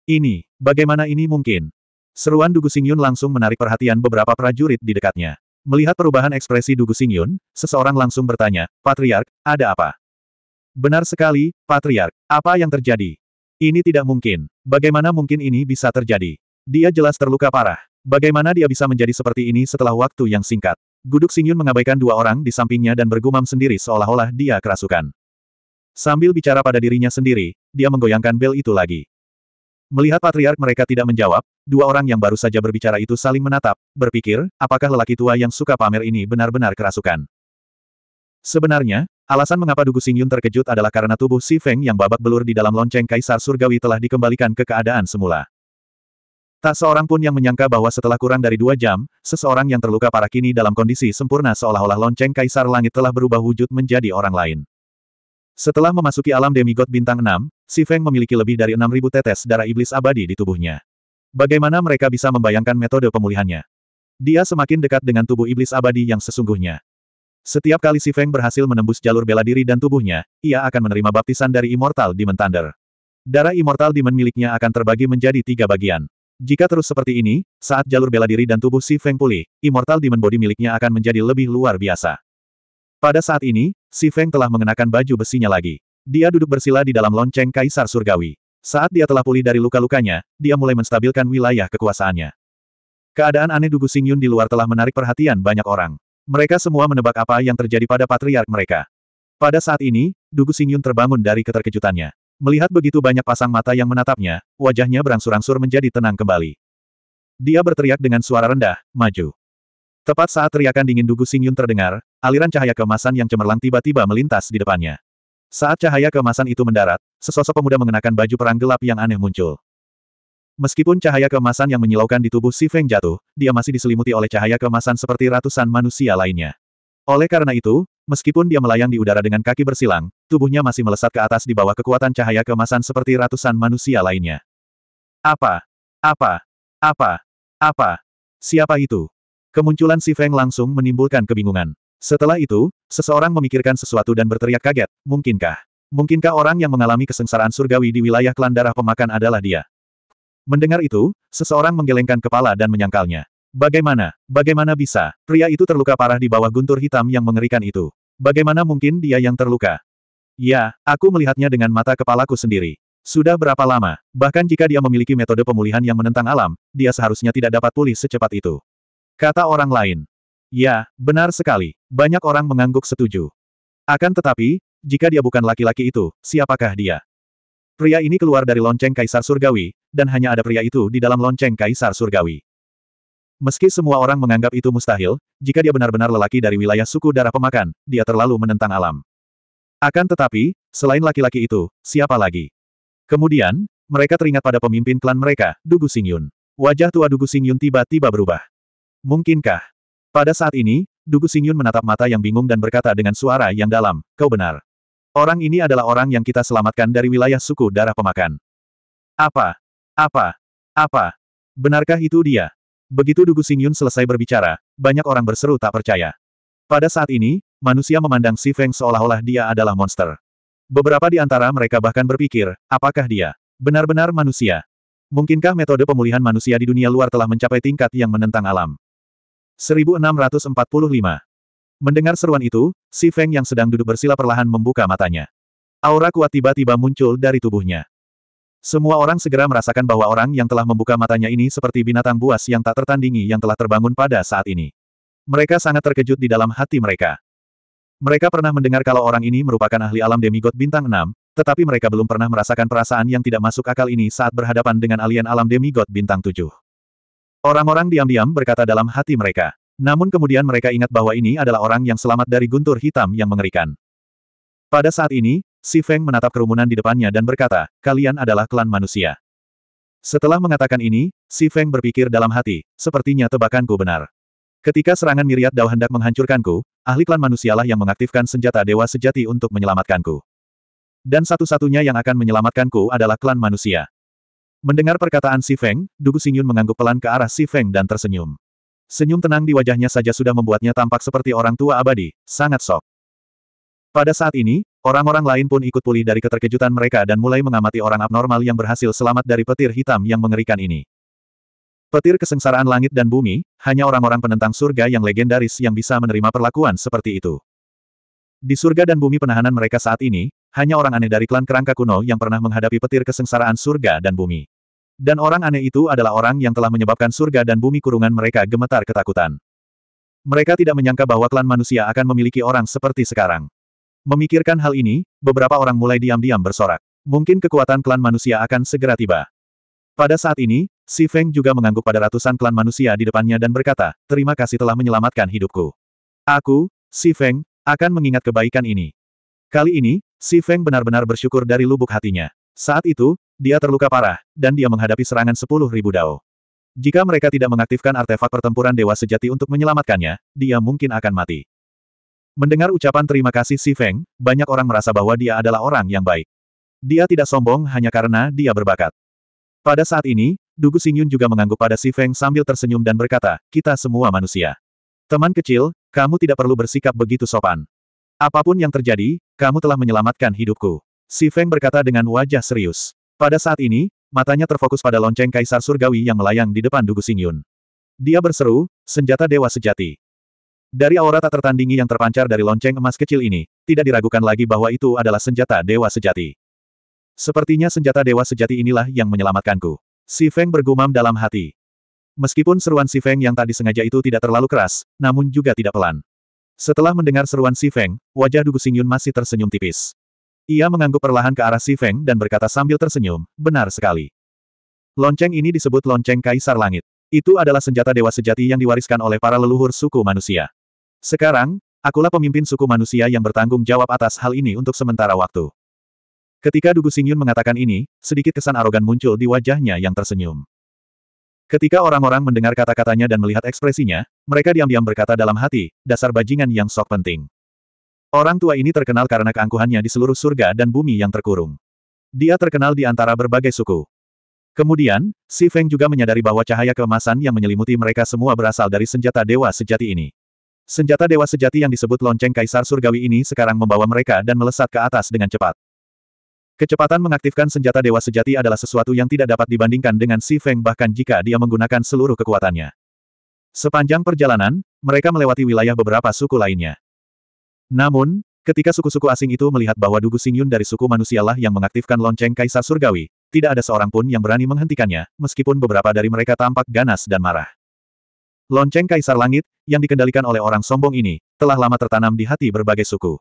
Ini, bagaimana ini mungkin? Seruan Dugu Singyun langsung menarik perhatian beberapa prajurit di dekatnya. Melihat perubahan ekspresi Dugu Singyun, seseorang langsung bertanya, Patriark, ada apa? Benar sekali, Patriark, apa yang terjadi? Ini tidak mungkin. Bagaimana mungkin ini bisa terjadi? Dia jelas terluka parah. Bagaimana dia bisa menjadi seperti ini setelah waktu yang singkat? Guduk Singyun mengabaikan dua orang di sampingnya dan bergumam sendiri seolah-olah dia kerasukan. Sambil bicara pada dirinya sendiri, dia menggoyangkan bel itu lagi. Melihat patriark mereka tidak menjawab, dua orang yang baru saja berbicara itu saling menatap, berpikir, apakah lelaki tua yang suka pamer ini benar-benar kerasukan. Sebenarnya, alasan mengapa Dugu Singyun terkejut adalah karena tubuh Si Feng yang babak belur di dalam lonceng Kaisar Surgawi telah dikembalikan ke keadaan semula. Tak seorang pun yang menyangka bahwa setelah kurang dari dua jam, seseorang yang terluka parah kini dalam kondisi sempurna seolah-olah lonceng kaisar langit telah berubah wujud menjadi orang lain. Setelah memasuki alam demigod bintang 6, Si Feng memiliki lebih dari 6.000 tetes darah iblis abadi di tubuhnya. Bagaimana mereka bisa membayangkan metode pemulihannya? Dia semakin dekat dengan tubuh iblis abadi yang sesungguhnya. Setiap kali Si Feng berhasil menembus jalur bela diri dan tubuhnya, ia akan menerima baptisan dari Immortal Demon Thunder. Darah Immortal Demon miliknya akan terbagi menjadi tiga bagian. Jika terus seperti ini, saat jalur bela diri dan tubuh si Feng pulih, Immortal Demon Body miliknya akan menjadi lebih luar biasa. Pada saat ini, si Feng telah mengenakan baju besinya lagi. Dia duduk bersila di dalam lonceng Kaisar Surgawi. Saat dia telah pulih dari luka-lukanya, dia mulai menstabilkan wilayah kekuasaannya. Keadaan aneh Dugu Xingyun di luar telah menarik perhatian banyak orang. Mereka semua menebak apa yang terjadi pada patriark mereka. Pada saat ini, Dugu Xingyun terbangun dari keterkejutannya. Melihat begitu banyak pasang mata yang menatapnya, wajahnya berangsur-angsur menjadi tenang kembali. Dia berteriak dengan suara rendah, maju. Tepat saat teriakan dingin Dugu Xingyun terdengar, aliran cahaya kemasan yang cemerlang tiba-tiba melintas di depannya. Saat cahaya kemasan itu mendarat, sesosok pemuda mengenakan baju perang gelap yang aneh muncul. Meskipun cahaya kemasan yang menyilaukan di tubuh Si Feng jatuh, dia masih diselimuti oleh cahaya kemasan seperti ratusan manusia lainnya. Oleh karena itu, Meskipun dia melayang di udara dengan kaki bersilang, tubuhnya masih melesat ke atas di bawah kekuatan cahaya kemasan seperti ratusan manusia lainnya. Apa? Apa? Apa? Apa? Siapa itu? Kemunculan si Feng langsung menimbulkan kebingungan. Setelah itu, seseorang memikirkan sesuatu dan berteriak kaget, mungkinkah? Mungkinkah orang yang mengalami kesengsaraan surgawi di wilayah klan darah pemakan adalah dia? Mendengar itu, seseorang menggelengkan kepala dan menyangkalnya. Bagaimana, bagaimana bisa, pria itu terluka parah di bawah guntur hitam yang mengerikan itu. Bagaimana mungkin dia yang terluka? Ya, aku melihatnya dengan mata kepalaku sendiri. Sudah berapa lama, bahkan jika dia memiliki metode pemulihan yang menentang alam, dia seharusnya tidak dapat pulih secepat itu. Kata orang lain. Ya, benar sekali. Banyak orang mengangguk setuju. Akan tetapi, jika dia bukan laki-laki itu, siapakah dia? Pria ini keluar dari lonceng kaisar surgawi, dan hanya ada pria itu di dalam lonceng kaisar surgawi. Meski semua orang menganggap itu mustahil, jika dia benar-benar lelaki dari wilayah suku darah pemakan, dia terlalu menentang alam. Akan tetapi, selain laki-laki itu, siapa lagi? Kemudian, mereka teringat pada pemimpin klan mereka, Dugu Singyun. Wajah tua Dugu Singyun tiba-tiba berubah. Mungkinkah? Pada saat ini, Dugu Singyun menatap mata yang bingung dan berkata dengan suara yang dalam, kau benar. Orang ini adalah orang yang kita selamatkan dari wilayah suku darah pemakan. Apa? Apa? Apa? Benarkah itu dia? Begitu Dugu Xingyun selesai berbicara, banyak orang berseru tak percaya. Pada saat ini, manusia memandang Si Feng seolah-olah dia adalah monster. Beberapa di antara mereka bahkan berpikir, apakah dia benar-benar manusia? Mungkinkah metode pemulihan manusia di dunia luar telah mencapai tingkat yang menentang alam? 1645 Mendengar seruan itu, Si Feng yang sedang duduk bersila perlahan membuka matanya. Aura kuat tiba-tiba muncul dari tubuhnya. Semua orang segera merasakan bahwa orang yang telah membuka matanya ini seperti binatang buas yang tak tertandingi yang telah terbangun pada saat ini. Mereka sangat terkejut di dalam hati mereka. Mereka pernah mendengar kalau orang ini merupakan ahli alam demigod bintang 6, tetapi mereka belum pernah merasakan perasaan yang tidak masuk akal ini saat berhadapan dengan alien alam demigod bintang 7. Orang-orang diam-diam berkata dalam hati mereka. Namun kemudian mereka ingat bahwa ini adalah orang yang selamat dari guntur hitam yang mengerikan. Pada saat ini, Si Feng menatap kerumunan di depannya dan berkata, kalian adalah klan manusia. Setelah mengatakan ini, Si Feng berpikir dalam hati, sepertinya tebakanku benar. Ketika serangan miriat Dao hendak menghancurkanku, ahli klan manusialah yang mengaktifkan senjata dewa sejati untuk menyelamatkanku. Dan satu-satunya yang akan menyelamatkanku adalah klan manusia. Mendengar perkataan Si Feng, Dugu Xingyun mengangguk pelan ke arah Si Feng dan tersenyum. Senyum tenang di wajahnya saja sudah membuatnya tampak seperti orang tua abadi, sangat sok. Pada saat ini, Orang-orang lain pun ikut pulih dari keterkejutan mereka dan mulai mengamati orang abnormal yang berhasil selamat dari petir hitam yang mengerikan ini. Petir kesengsaraan langit dan bumi, hanya orang-orang penentang surga yang legendaris yang bisa menerima perlakuan seperti itu. Di surga dan bumi penahanan mereka saat ini, hanya orang aneh dari klan kerangka kuno yang pernah menghadapi petir kesengsaraan surga dan bumi. Dan orang aneh itu adalah orang yang telah menyebabkan surga dan bumi kurungan mereka gemetar ketakutan. Mereka tidak menyangka bahwa klan manusia akan memiliki orang seperti sekarang. Memikirkan hal ini, beberapa orang mulai diam-diam bersorak. Mungkin kekuatan klan manusia akan segera tiba. Pada saat ini, Si Feng juga mengangguk pada ratusan klan manusia di depannya dan berkata, terima kasih telah menyelamatkan hidupku. Aku, Si Feng, akan mengingat kebaikan ini. Kali ini, Si Feng benar-benar bersyukur dari lubuk hatinya. Saat itu, dia terluka parah, dan dia menghadapi serangan sepuluh ribu dao. Jika mereka tidak mengaktifkan artefak pertempuran dewa sejati untuk menyelamatkannya, dia mungkin akan mati. Mendengar ucapan terima kasih Si Feng, banyak orang merasa bahwa dia adalah orang yang baik. Dia tidak sombong hanya karena dia berbakat. Pada saat ini, Dugu Xingyun juga mengangguk pada Si Feng sambil tersenyum dan berkata, kita semua manusia. Teman kecil, kamu tidak perlu bersikap begitu sopan. Apapun yang terjadi, kamu telah menyelamatkan hidupku. Si Feng berkata dengan wajah serius. Pada saat ini, matanya terfokus pada lonceng kaisar surgawi yang melayang di depan Dugu Xingyun. Dia berseru, senjata dewa sejati. Dari aura tak tertandingi yang terpancar dari lonceng emas kecil ini, tidak diragukan lagi bahwa itu adalah senjata dewa sejati. Sepertinya senjata dewa sejati inilah yang menyelamatkanku. Si Feng bergumam dalam hati. Meskipun seruan Si Feng yang tak disengaja itu tidak terlalu keras, namun juga tidak pelan. Setelah mendengar seruan Si Feng, wajah Dugu Xingyun masih tersenyum tipis. Ia mengangguk perlahan ke arah Si Feng dan berkata sambil tersenyum, benar sekali. Lonceng ini disebut lonceng Kaisar Langit. Itu adalah senjata dewa sejati yang diwariskan oleh para leluhur suku manusia. Sekarang, akulah pemimpin suku manusia yang bertanggung jawab atas hal ini untuk sementara waktu. Ketika Dugu Singyun mengatakan ini, sedikit kesan arogan muncul di wajahnya yang tersenyum. Ketika orang-orang mendengar kata-katanya dan melihat ekspresinya, mereka diam-diam berkata dalam hati, dasar bajingan yang sok penting. Orang tua ini terkenal karena keangkuhannya di seluruh surga dan bumi yang terkurung. Dia terkenal di antara berbagai suku. Kemudian, Si Feng juga menyadari bahwa cahaya keemasan yang menyelimuti mereka semua berasal dari senjata dewa sejati ini. Senjata dewa sejati yang disebut lonceng kaisar surgawi ini sekarang membawa mereka dan melesat ke atas dengan cepat. Kecepatan mengaktifkan senjata dewa sejati adalah sesuatu yang tidak dapat dibandingkan dengan Si Feng bahkan jika dia menggunakan seluruh kekuatannya. Sepanjang perjalanan, mereka melewati wilayah beberapa suku lainnya. Namun, ketika suku-suku asing itu melihat bahwa Dugu Xingyun dari suku manusialah yang mengaktifkan lonceng kaisar surgawi, tidak ada seorang pun yang berani menghentikannya, meskipun beberapa dari mereka tampak ganas dan marah. Lonceng Kaisar Langit, yang dikendalikan oleh orang sombong ini, telah lama tertanam di hati berbagai suku.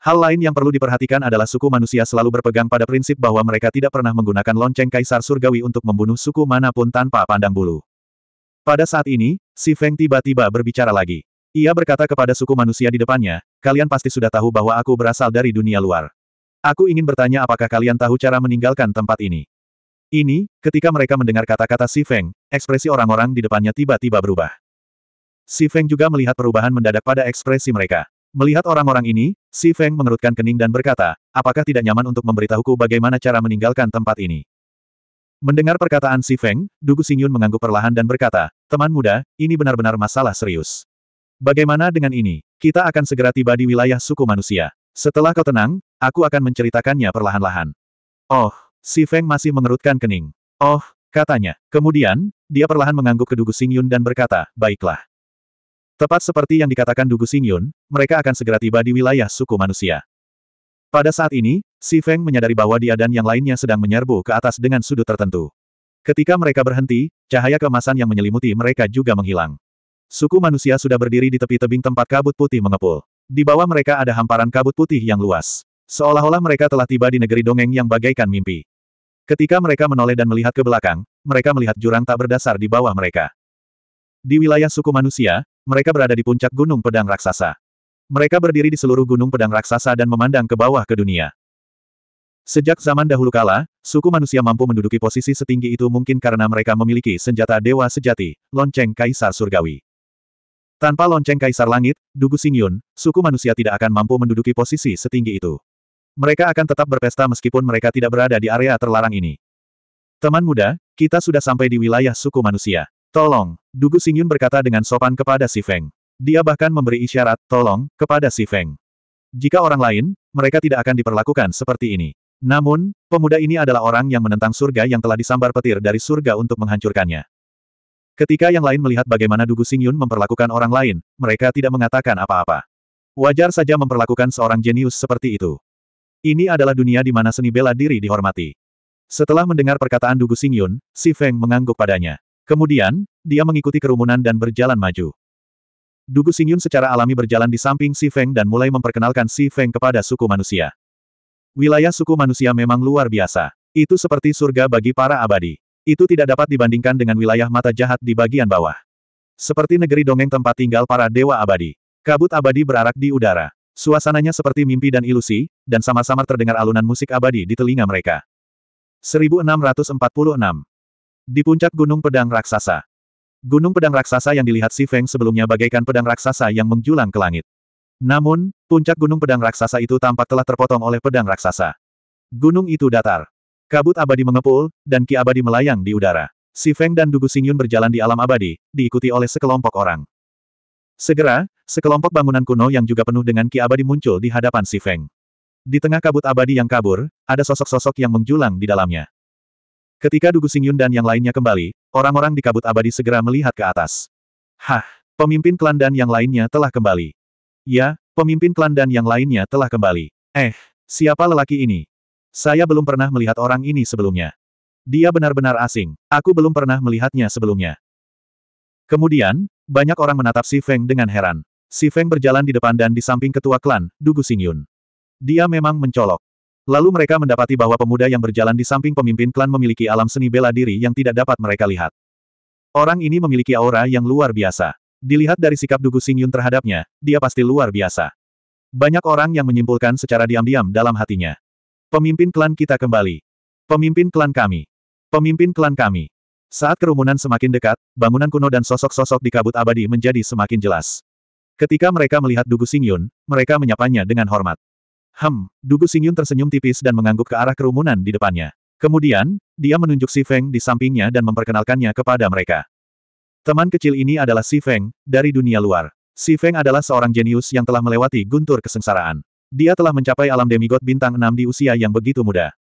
Hal lain yang perlu diperhatikan adalah suku manusia selalu berpegang pada prinsip bahwa mereka tidak pernah menggunakan lonceng Kaisar Surgawi untuk membunuh suku manapun tanpa pandang bulu. Pada saat ini, Si Feng tiba-tiba berbicara lagi. Ia berkata kepada suku manusia di depannya, kalian pasti sudah tahu bahwa aku berasal dari dunia luar. Aku ingin bertanya apakah kalian tahu cara meninggalkan tempat ini. Ini, ketika mereka mendengar kata-kata Si Feng, ekspresi orang-orang di depannya tiba-tiba berubah. Si Feng juga melihat perubahan mendadak pada ekspresi mereka. Melihat orang-orang ini, Si Feng mengerutkan kening dan berkata, apakah tidak nyaman untuk memberitahuku bagaimana cara meninggalkan tempat ini? Mendengar perkataan Si Feng, Dugu Xingyun mengangguk perlahan dan berkata, teman muda, ini benar-benar masalah serius. Bagaimana dengan ini? Kita akan segera tiba di wilayah suku manusia. Setelah kau tenang, aku akan menceritakannya perlahan-lahan. Oh, Si Feng masih mengerutkan kening. Oh, katanya. Kemudian, dia perlahan mengangguk ke Dugu Xingyun dan berkata, baiklah. Tepat seperti yang dikatakan Dugu Xingyun, mereka akan segera tiba di wilayah suku manusia. Pada saat ini, Si Feng menyadari bahwa dia dan yang lainnya sedang menyerbu ke atas dengan sudut tertentu. Ketika mereka berhenti, cahaya keemasan yang menyelimuti mereka juga menghilang. Suku manusia sudah berdiri di tepi tebing tempat kabut putih mengepul. Di bawah mereka ada hamparan kabut putih yang luas. Seolah-olah mereka telah tiba di negeri dongeng yang bagaikan mimpi. Ketika mereka menoleh dan melihat ke belakang, mereka melihat jurang tak berdasar di bawah mereka. Di wilayah suku manusia, mereka berada di puncak gunung pedang raksasa. Mereka berdiri di seluruh gunung pedang raksasa dan memandang ke bawah ke dunia. Sejak zaman dahulu kala, suku manusia mampu menduduki posisi setinggi itu mungkin karena mereka memiliki senjata dewa sejati, lonceng kaisar surgawi. Tanpa lonceng kaisar langit, Dugu Singyun, suku manusia tidak akan mampu menduduki posisi setinggi itu. Mereka akan tetap berpesta meskipun mereka tidak berada di area terlarang ini. Teman muda, kita sudah sampai di wilayah suku manusia. Tolong, Dugu Singyun berkata dengan sopan kepada Si Feng. Dia bahkan memberi isyarat, tolong, kepada Si Feng. Jika orang lain, mereka tidak akan diperlakukan seperti ini. Namun, pemuda ini adalah orang yang menentang surga yang telah disambar petir dari surga untuk menghancurkannya. Ketika yang lain melihat bagaimana Dugu Singyun memperlakukan orang lain, mereka tidak mengatakan apa-apa. Wajar saja memperlakukan seorang jenius seperti itu. Ini adalah dunia di mana seni bela diri dihormati. Setelah mendengar perkataan Dugu Xingyun, Si Feng mengangguk padanya. Kemudian, dia mengikuti kerumunan dan berjalan maju. Dugu Xingyun secara alami berjalan di samping Si Feng dan mulai memperkenalkan Si Feng kepada suku manusia. Wilayah suku manusia memang luar biasa. Itu seperti surga bagi para abadi. Itu tidak dapat dibandingkan dengan wilayah mata jahat di bagian bawah. Seperti negeri dongeng tempat tinggal para dewa abadi. Kabut abadi berarak di udara. Suasananya seperti mimpi dan ilusi, dan sama-sama terdengar alunan musik abadi di telinga mereka. 1646. Di puncak Gunung Pedang Raksasa. Gunung Pedang Raksasa yang dilihat Si Feng sebelumnya bagaikan pedang raksasa yang menjulang ke langit. Namun, puncak Gunung Pedang Raksasa itu tampak telah terpotong oleh pedang raksasa. Gunung itu datar. Kabut abadi mengepul, dan ki abadi melayang di udara. Si Feng dan Dugu Xingyun berjalan di alam abadi, diikuti oleh sekelompok orang. Segera, sekelompok bangunan kuno yang juga penuh dengan ki abadi muncul di hadapan si Feng. Di tengah kabut abadi yang kabur, ada sosok-sosok yang menjulang di dalamnya. Ketika Dugu Singyun dan yang lainnya kembali, orang-orang di kabut abadi segera melihat ke atas. Hah, pemimpin klan dan yang lainnya telah kembali. Ya, pemimpin klan dan yang lainnya telah kembali. Eh, siapa lelaki ini? Saya belum pernah melihat orang ini sebelumnya. Dia benar-benar asing. Aku belum pernah melihatnya sebelumnya. Kemudian, banyak orang menatap Si Feng dengan heran. Si Feng berjalan di depan dan di samping ketua klan, Dugu Xingyun. Dia memang mencolok. Lalu mereka mendapati bahwa pemuda yang berjalan di samping pemimpin klan memiliki alam seni bela diri yang tidak dapat mereka lihat. Orang ini memiliki aura yang luar biasa. Dilihat dari sikap Dugu Xingyun terhadapnya, dia pasti luar biasa. Banyak orang yang menyimpulkan secara diam-diam dalam hatinya. Pemimpin klan kita kembali. Pemimpin klan kami. Pemimpin klan kami. Saat kerumunan semakin dekat, bangunan kuno dan sosok-sosok di kabut abadi menjadi semakin jelas. Ketika mereka melihat Dugu Singyun, mereka menyapanya dengan hormat. Hem, Dugu Singyun tersenyum tipis dan mengangguk ke arah kerumunan di depannya. Kemudian, dia menunjuk Si Feng di sampingnya dan memperkenalkannya kepada mereka. Teman kecil ini adalah Si Feng, dari dunia luar. Si Feng adalah seorang jenius yang telah melewati guntur kesengsaraan. Dia telah mencapai alam demigod bintang 6 di usia yang begitu muda.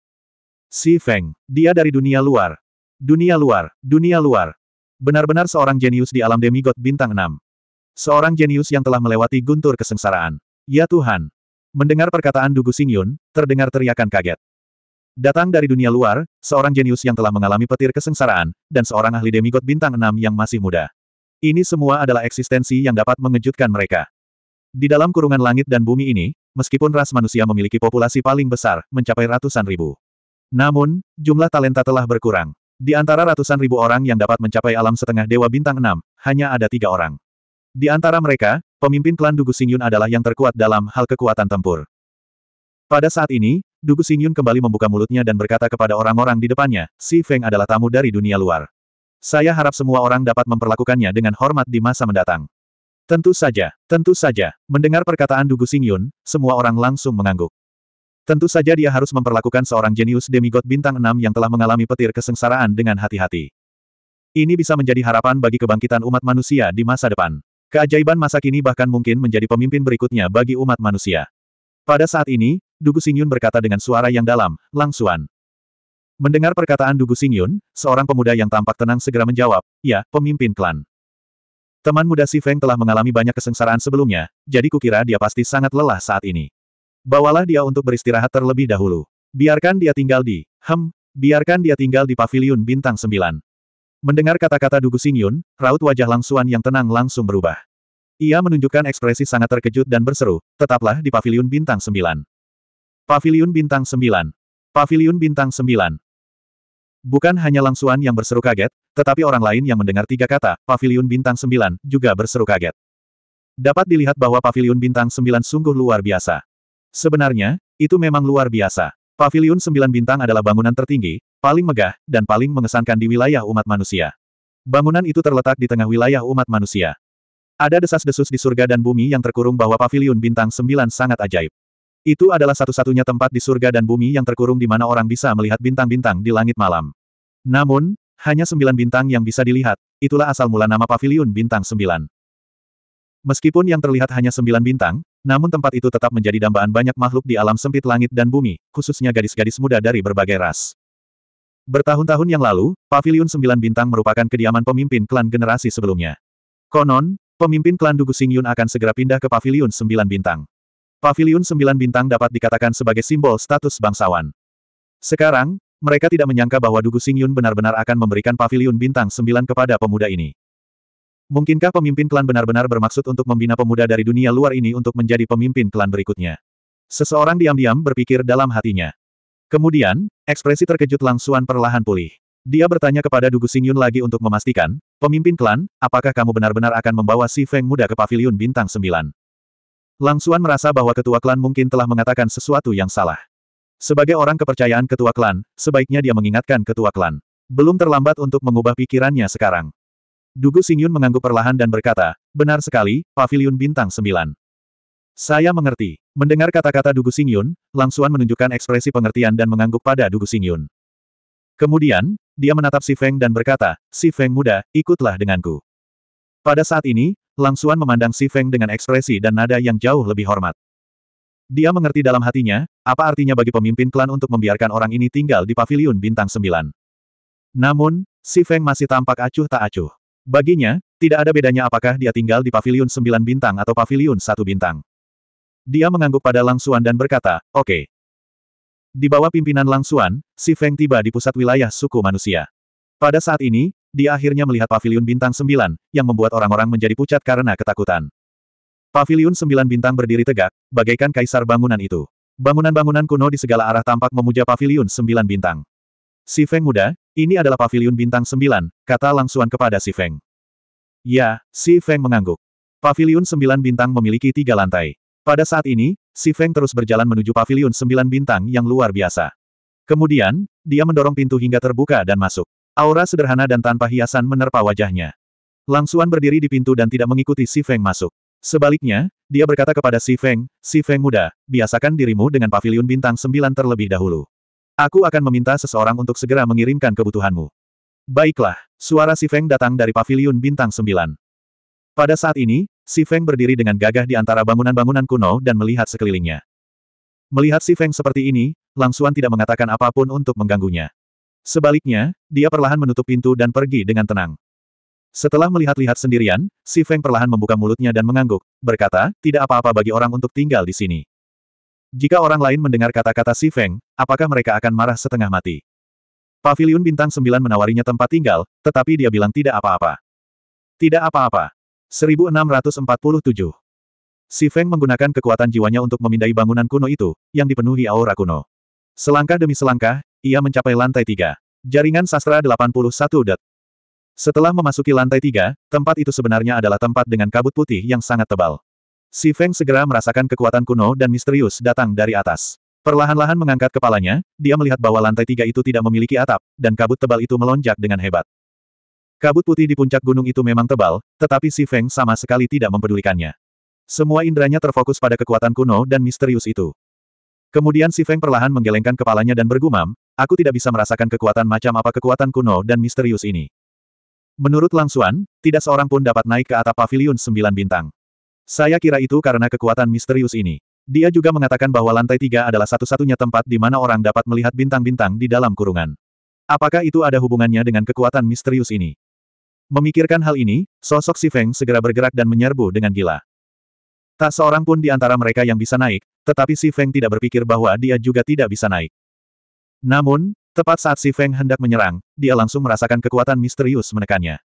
Si Feng, dia dari dunia luar, Dunia luar, dunia luar. Benar-benar seorang jenius di alam demigod bintang 6. Seorang jenius yang telah melewati guntur kesengsaraan. Ya Tuhan. Mendengar perkataan Dugu Singyun, terdengar teriakan kaget. Datang dari dunia luar, seorang jenius yang telah mengalami petir kesengsaraan, dan seorang ahli demigod bintang 6 yang masih muda. Ini semua adalah eksistensi yang dapat mengejutkan mereka. Di dalam kurungan langit dan bumi ini, meskipun ras manusia memiliki populasi paling besar, mencapai ratusan ribu. Namun, jumlah talenta telah berkurang. Di antara ratusan ribu orang yang dapat mencapai alam setengah dewa bintang enam, hanya ada tiga orang. Di antara mereka, pemimpin klan Dugu Singyun adalah yang terkuat dalam hal kekuatan tempur. Pada saat ini, Dugu Singyun kembali membuka mulutnya dan berkata kepada orang-orang di depannya, Si Feng adalah tamu dari dunia luar. Saya harap semua orang dapat memperlakukannya dengan hormat di masa mendatang. Tentu saja, tentu saja, mendengar perkataan Dugu Singyun, semua orang langsung mengangguk. Tentu saja dia harus memperlakukan seorang jenius demigod bintang 6 yang telah mengalami petir kesengsaraan dengan hati-hati. Ini bisa menjadi harapan bagi kebangkitan umat manusia di masa depan. Keajaiban masa kini bahkan mungkin menjadi pemimpin berikutnya bagi umat manusia. Pada saat ini, Dugu Singyun berkata dengan suara yang dalam, langsuan. Mendengar perkataan Dugu Singyun, seorang pemuda yang tampak tenang segera menjawab, ya, pemimpin klan. Teman muda Si Feng telah mengalami banyak kesengsaraan sebelumnya, jadi kukira dia pasti sangat lelah saat ini. Bawalah dia untuk beristirahat terlebih dahulu. Biarkan dia tinggal di, hem, biarkan dia tinggal di paviliun bintang sembilan. Mendengar kata-kata Dugu Xingyun, raut wajah Langsuan yang tenang langsung berubah. Ia menunjukkan ekspresi sangat terkejut dan berseru, tetaplah di paviliun bintang sembilan. Paviliun bintang sembilan. Paviliun bintang sembilan. Bukan hanya Langsuan yang berseru kaget, tetapi orang lain yang mendengar tiga kata, paviliun bintang sembilan, juga berseru kaget. Dapat dilihat bahwa paviliun bintang sembilan sungguh luar biasa. Sebenarnya, itu memang luar biasa. Paviliun Sembilan Bintang adalah bangunan tertinggi, paling megah, dan paling mengesankan di wilayah umat manusia. Bangunan itu terletak di tengah wilayah umat manusia. Ada desas-desus di surga dan bumi yang terkurung bahwa Paviliun Bintang Sembilan sangat ajaib. Itu adalah satu-satunya tempat di surga dan bumi yang terkurung di mana orang bisa melihat bintang-bintang di langit malam. Namun, hanya sembilan bintang yang bisa dilihat, itulah asal mula nama Paviliun Bintang Sembilan. Meskipun yang terlihat hanya sembilan bintang, namun tempat itu tetap menjadi dambaan banyak makhluk di alam sempit langit dan bumi, khususnya gadis-gadis muda dari berbagai ras. Bertahun-tahun yang lalu, Paviliun Sembilan Bintang merupakan kediaman pemimpin klan generasi sebelumnya. Konon, pemimpin klan Dugu Singyun akan segera pindah ke Paviliun Sembilan Bintang. Paviliun Sembilan Bintang dapat dikatakan sebagai simbol status bangsawan. Sekarang, mereka tidak menyangka bahwa Dugu Singyun benar-benar akan memberikan Paviliun Bintang Sembilan kepada pemuda ini. Mungkinkah pemimpin klan benar-benar bermaksud untuk membina pemuda dari dunia luar ini untuk menjadi pemimpin klan berikutnya? Seseorang diam-diam berpikir dalam hatinya. Kemudian, ekspresi terkejut Lang perlahan pulih. Dia bertanya kepada Dugu Xingyun lagi untuk memastikan, pemimpin klan, apakah kamu benar-benar akan membawa si Feng muda ke paviliun bintang 9? Lang merasa bahwa ketua klan mungkin telah mengatakan sesuatu yang salah. Sebagai orang kepercayaan ketua klan, sebaiknya dia mengingatkan ketua klan. Belum terlambat untuk mengubah pikirannya sekarang. Dugu Singyun mengangguk perlahan dan berkata, benar sekali, Paviliun bintang sembilan. Saya mengerti. Mendengar kata-kata Dugu Singyun, Langsuan menunjukkan ekspresi pengertian dan mengangguk pada Dugu Singyun. Kemudian, dia menatap Si Feng dan berkata, Si Feng muda, ikutlah denganku. Pada saat ini, Langsuan memandang Si Feng dengan ekspresi dan nada yang jauh lebih hormat. Dia mengerti dalam hatinya, apa artinya bagi pemimpin klan untuk membiarkan orang ini tinggal di paviliun bintang sembilan. Namun, Si Feng masih tampak acuh tak acuh. Baginya, tidak ada bedanya apakah dia tinggal di pavilion sembilan bintang atau pavilion satu bintang. Dia mengangguk pada Lang dan berkata, oke. Okay. Di bawah pimpinan Lang Si Feng tiba di pusat wilayah suku manusia. Pada saat ini, dia akhirnya melihat pavilion bintang sembilan, yang membuat orang-orang menjadi pucat karena ketakutan. Pavilion sembilan bintang berdiri tegak, bagaikan kaisar bangunan itu. Bangunan-bangunan kuno di segala arah tampak memuja pavilion sembilan bintang. Si Feng muda, ini adalah pavilion bintang sembilan, kata Langsuan kepada Si Feng. Ya, Si Feng mengangguk. Pavilion sembilan bintang memiliki tiga lantai. Pada saat ini, Si Feng terus berjalan menuju pavilion sembilan bintang yang luar biasa. Kemudian, dia mendorong pintu hingga terbuka dan masuk. Aura sederhana dan tanpa hiasan menerpa wajahnya. Langsuan berdiri di pintu dan tidak mengikuti Si Feng masuk. Sebaliknya, dia berkata kepada Si Feng, Si Feng muda, biasakan dirimu dengan pavilion bintang sembilan terlebih dahulu. Aku akan meminta seseorang untuk segera mengirimkan kebutuhanmu. Baiklah, suara Si Feng datang dari paviliun bintang Sembilan. Pada saat ini, Si Feng berdiri dengan gagah di antara bangunan-bangunan kuno dan melihat sekelilingnya. Melihat Si Feng seperti ini, Langsuan tidak mengatakan apapun untuk mengganggunya. Sebaliknya, dia perlahan menutup pintu dan pergi dengan tenang. Setelah melihat-lihat sendirian, Si Feng perlahan membuka mulutnya dan mengangguk, berkata, tidak apa-apa bagi orang untuk tinggal di sini. Jika orang lain mendengar kata-kata Si Feng, apakah mereka akan marah setengah mati? Paviliun Bintang Sembilan menawarinya tempat tinggal, tetapi dia bilang tidak apa-apa. Tidak apa-apa. 1647 Si Feng menggunakan kekuatan jiwanya untuk memindai bangunan kuno itu, yang dipenuhi aura kuno. Selangkah demi selangkah, ia mencapai lantai tiga. Jaringan sastra 81 det. Setelah memasuki lantai tiga, tempat itu sebenarnya adalah tempat dengan kabut putih yang sangat tebal. Si Feng segera merasakan kekuatan kuno dan misterius datang dari atas. Perlahan-lahan mengangkat kepalanya, dia melihat bahwa lantai tiga itu tidak memiliki atap, dan kabut tebal itu melonjak dengan hebat. Kabut putih di puncak gunung itu memang tebal, tetapi Si Feng sama sekali tidak mempedulikannya. Semua indranya terfokus pada kekuatan kuno dan misterius itu. Kemudian Si Feng perlahan menggelengkan kepalanya dan bergumam, aku tidak bisa merasakan kekuatan macam apa kekuatan kuno dan misterius ini. Menurut Langsuan, tidak seorang pun dapat naik ke atap pavilion sembilan bintang. Saya kira itu karena kekuatan misterius ini. Dia juga mengatakan bahwa lantai tiga adalah satu-satunya tempat di mana orang dapat melihat bintang-bintang di dalam kurungan. Apakah itu ada hubungannya dengan kekuatan misterius ini? Memikirkan hal ini, sosok Si Feng segera bergerak dan menyerbu dengan gila. Tak seorang pun di antara mereka yang bisa naik, tetapi Si Feng tidak berpikir bahwa dia juga tidak bisa naik. Namun, tepat saat Si Feng hendak menyerang, dia langsung merasakan kekuatan misterius menekannya.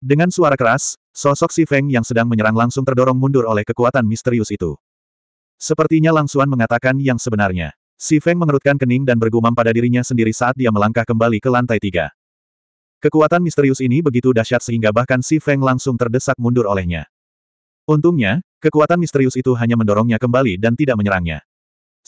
Dengan suara keras, sosok si Feng yang sedang menyerang langsung terdorong mundur oleh kekuatan misterius itu. Sepertinya Langsuan mengatakan yang sebenarnya. Si Feng mengerutkan kening dan bergumam pada dirinya sendiri saat dia melangkah kembali ke lantai tiga. Kekuatan misterius ini begitu dahsyat sehingga bahkan si Feng langsung terdesak mundur olehnya. Untungnya, kekuatan misterius itu hanya mendorongnya kembali dan tidak menyerangnya.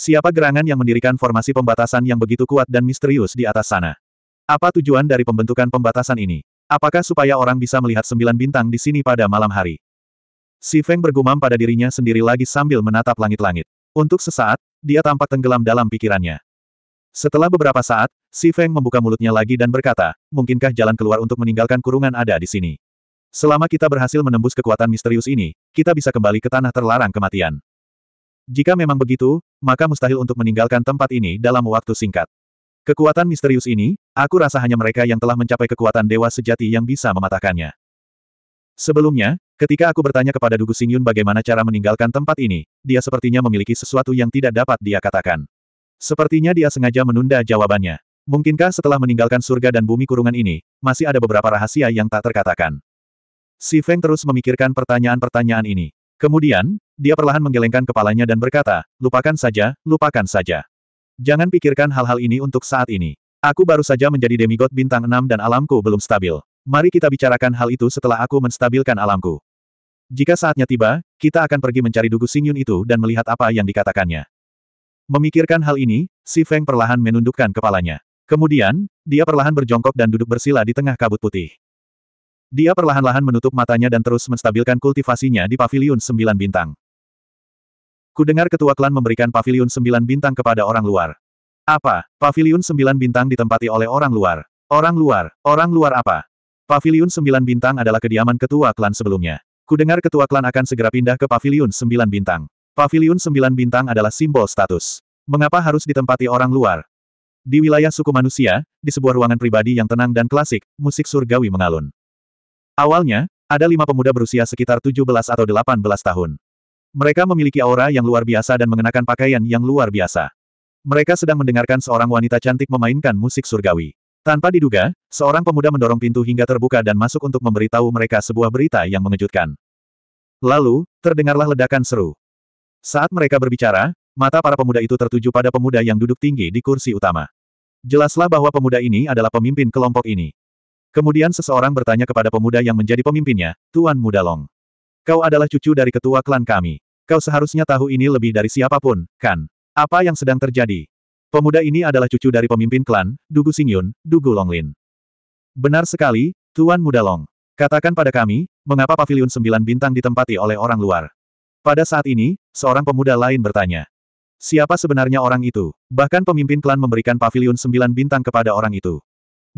Siapa gerangan yang mendirikan formasi pembatasan yang begitu kuat dan misterius di atas sana? Apa tujuan dari pembentukan pembatasan ini? Apakah supaya orang bisa melihat sembilan bintang di sini pada malam hari? Si Feng bergumam pada dirinya sendiri lagi sambil menatap langit-langit. Untuk sesaat, dia tampak tenggelam dalam pikirannya. Setelah beberapa saat, Si Feng membuka mulutnya lagi dan berkata, mungkinkah jalan keluar untuk meninggalkan kurungan ada di sini? Selama kita berhasil menembus kekuatan misterius ini, kita bisa kembali ke tanah terlarang kematian. Jika memang begitu, maka mustahil untuk meninggalkan tempat ini dalam waktu singkat. Kekuatan misterius ini, aku rasa hanya mereka yang telah mencapai kekuatan dewa sejati yang bisa mematahkannya. Sebelumnya, ketika aku bertanya kepada Dugu Xingyun bagaimana cara meninggalkan tempat ini, dia sepertinya memiliki sesuatu yang tidak dapat dia katakan. Sepertinya dia sengaja menunda jawabannya. Mungkinkah setelah meninggalkan surga dan bumi kurungan ini, masih ada beberapa rahasia yang tak terkatakan? Si Feng terus memikirkan pertanyaan-pertanyaan ini. Kemudian, dia perlahan menggelengkan kepalanya dan berkata, lupakan saja, lupakan saja. Jangan pikirkan hal-hal ini untuk saat ini. Aku baru saja menjadi demigod bintang enam dan alamku belum stabil. Mari kita bicarakan hal itu setelah aku menstabilkan alamku. Jika saatnya tiba, kita akan pergi mencari Dugu Singyun itu dan melihat apa yang dikatakannya. Memikirkan hal ini, Si Feng perlahan menundukkan kepalanya. Kemudian, dia perlahan berjongkok dan duduk bersila di tengah kabut putih. Dia perlahan-lahan menutup matanya dan terus menstabilkan kultivasinya di paviliun sembilan bintang. Kudengar ketua klan memberikan pavilion sembilan bintang kepada orang luar. Apa? pavilion sembilan bintang ditempati oleh orang luar. Orang luar? Orang luar apa? Pavilion sembilan bintang adalah kediaman ketua klan sebelumnya. Kudengar ketua klan akan segera pindah ke pavilion sembilan bintang. Pavilion sembilan bintang adalah simbol status. Mengapa harus ditempati orang luar? Di wilayah suku manusia, di sebuah ruangan pribadi yang tenang dan klasik, musik surgawi mengalun. Awalnya, ada lima pemuda berusia sekitar 17 atau 18 tahun. Mereka memiliki aura yang luar biasa dan mengenakan pakaian yang luar biasa. Mereka sedang mendengarkan seorang wanita cantik memainkan musik surgawi. Tanpa diduga, seorang pemuda mendorong pintu hingga terbuka dan masuk untuk memberitahu mereka sebuah berita yang mengejutkan. Lalu, terdengarlah ledakan seru. Saat mereka berbicara, mata para pemuda itu tertuju pada pemuda yang duduk tinggi di kursi utama. Jelaslah bahwa pemuda ini adalah pemimpin kelompok ini. Kemudian seseorang bertanya kepada pemuda yang menjadi pemimpinnya, Tuan Muda Long. Kau adalah cucu dari ketua klan kami. Kau seharusnya tahu ini lebih dari siapapun, kan? Apa yang sedang terjadi? Pemuda ini adalah cucu dari pemimpin klan, Dugu Singyun, Dugu Longlin. Benar sekali, Tuan Muda Long. Katakan pada kami, mengapa Paviliun sembilan bintang ditempati oleh orang luar? Pada saat ini, seorang pemuda lain bertanya. Siapa sebenarnya orang itu? Bahkan pemimpin klan memberikan Paviliun sembilan bintang kepada orang itu.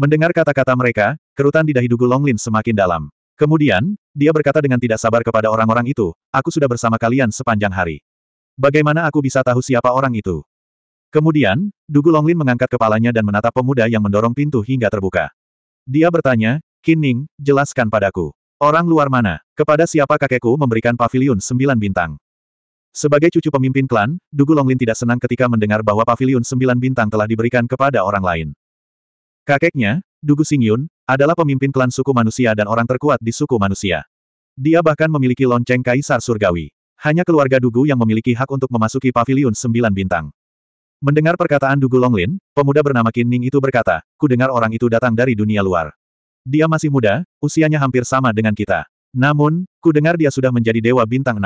Mendengar kata-kata mereka, kerutan di dahi Dugu Longlin semakin dalam. Kemudian, dia berkata dengan tidak sabar kepada orang-orang itu, aku sudah bersama kalian sepanjang hari. Bagaimana aku bisa tahu siapa orang itu? Kemudian, Dugu Longlin mengangkat kepalanya dan menatap pemuda yang mendorong pintu hingga terbuka. Dia bertanya, Kining, jelaskan padaku. Orang luar mana? Kepada siapa kakekku memberikan pavilion sembilan bintang? Sebagai cucu pemimpin klan, Dugu Longlin tidak senang ketika mendengar bahwa pavilion sembilan bintang telah diberikan kepada orang lain. Kakeknya, Dugu Singyun, adalah pemimpin klan suku manusia dan orang terkuat di suku manusia. Dia bahkan memiliki lonceng kaisar surgawi. Hanya keluarga Dugu yang memiliki hak untuk memasuki paviliun sembilan bintang. Mendengar perkataan Dugu Longlin, pemuda bernama Qin Ning itu berkata, ku dengar orang itu datang dari dunia luar. Dia masih muda, usianya hampir sama dengan kita. Namun, ku dengar dia sudah menjadi Dewa Bintang 6.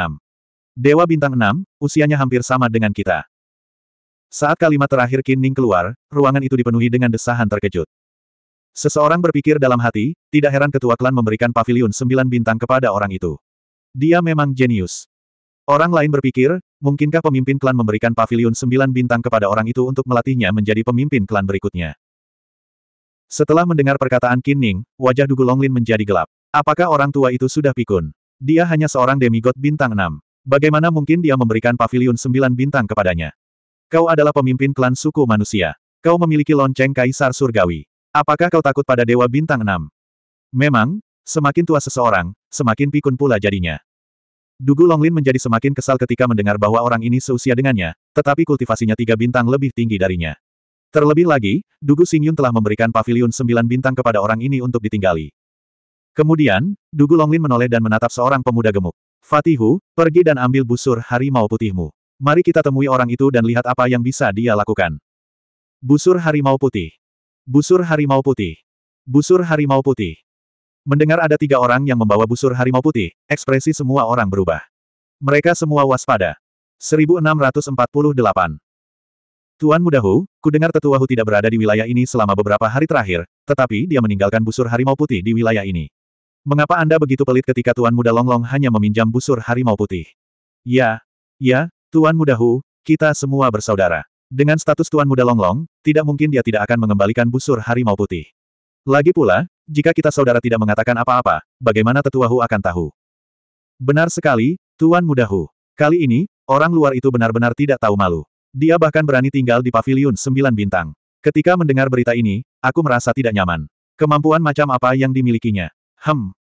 Dewa Bintang 6, usianya hampir sama dengan kita. Saat kalimat terakhir Qin Ning keluar, ruangan itu dipenuhi dengan desahan terkejut. Seseorang berpikir dalam hati, tidak heran ketua klan memberikan pavilion sembilan bintang kepada orang itu. Dia memang jenius. Orang lain berpikir, mungkinkah pemimpin klan memberikan pavilion sembilan bintang kepada orang itu untuk melatihnya menjadi pemimpin klan berikutnya. Setelah mendengar perkataan Qin Ning, wajah Dugu Longlin menjadi gelap. Apakah orang tua itu sudah pikun? Dia hanya seorang demigod bintang enam. Bagaimana mungkin dia memberikan pavilion sembilan bintang kepadanya? Kau adalah pemimpin klan suku manusia. Kau memiliki lonceng kaisar surgawi. Apakah kau takut pada Dewa Bintang 6? Memang, semakin tua seseorang, semakin pikun pula jadinya. Dugu Longlin menjadi semakin kesal ketika mendengar bahwa orang ini seusia dengannya, tetapi kultivasinya tiga bintang lebih tinggi darinya. Terlebih lagi, Dugu Xingyun telah memberikan pavilion sembilan bintang kepada orang ini untuk ditinggali. Kemudian, Dugu Longlin menoleh dan menatap seorang pemuda gemuk. Fatihu, pergi dan ambil busur harimau putihmu. Mari kita temui orang itu dan lihat apa yang bisa dia lakukan. Busur harimau putih. Busur Harimau Putih. Busur Harimau Putih. Mendengar ada tiga orang yang membawa busur harimau putih, ekspresi semua orang berubah. Mereka semua waspada. 1648 Tuan Mudahu, ku dengar tetua Hu tidak berada di wilayah ini selama beberapa hari terakhir, tetapi dia meninggalkan busur harimau putih di wilayah ini. Mengapa Anda begitu pelit ketika Tuan Muda Longlong hanya meminjam busur harimau putih? Ya, ya, Tuan Mudahu, kita semua bersaudara. Dengan status Tuan Muda Longlong, tidak mungkin dia tidak akan mengembalikan busur harimau putih. Lagi pula, jika kita saudara tidak mengatakan apa-apa, bagaimana tetua Hu akan tahu? Benar sekali, Tuan Muda Hu. Kali ini, orang luar itu benar-benar tidak tahu malu. Dia bahkan berani tinggal di paviliun sembilan bintang. Ketika mendengar berita ini, aku merasa tidak nyaman. Kemampuan macam apa yang dimilikinya? Hem.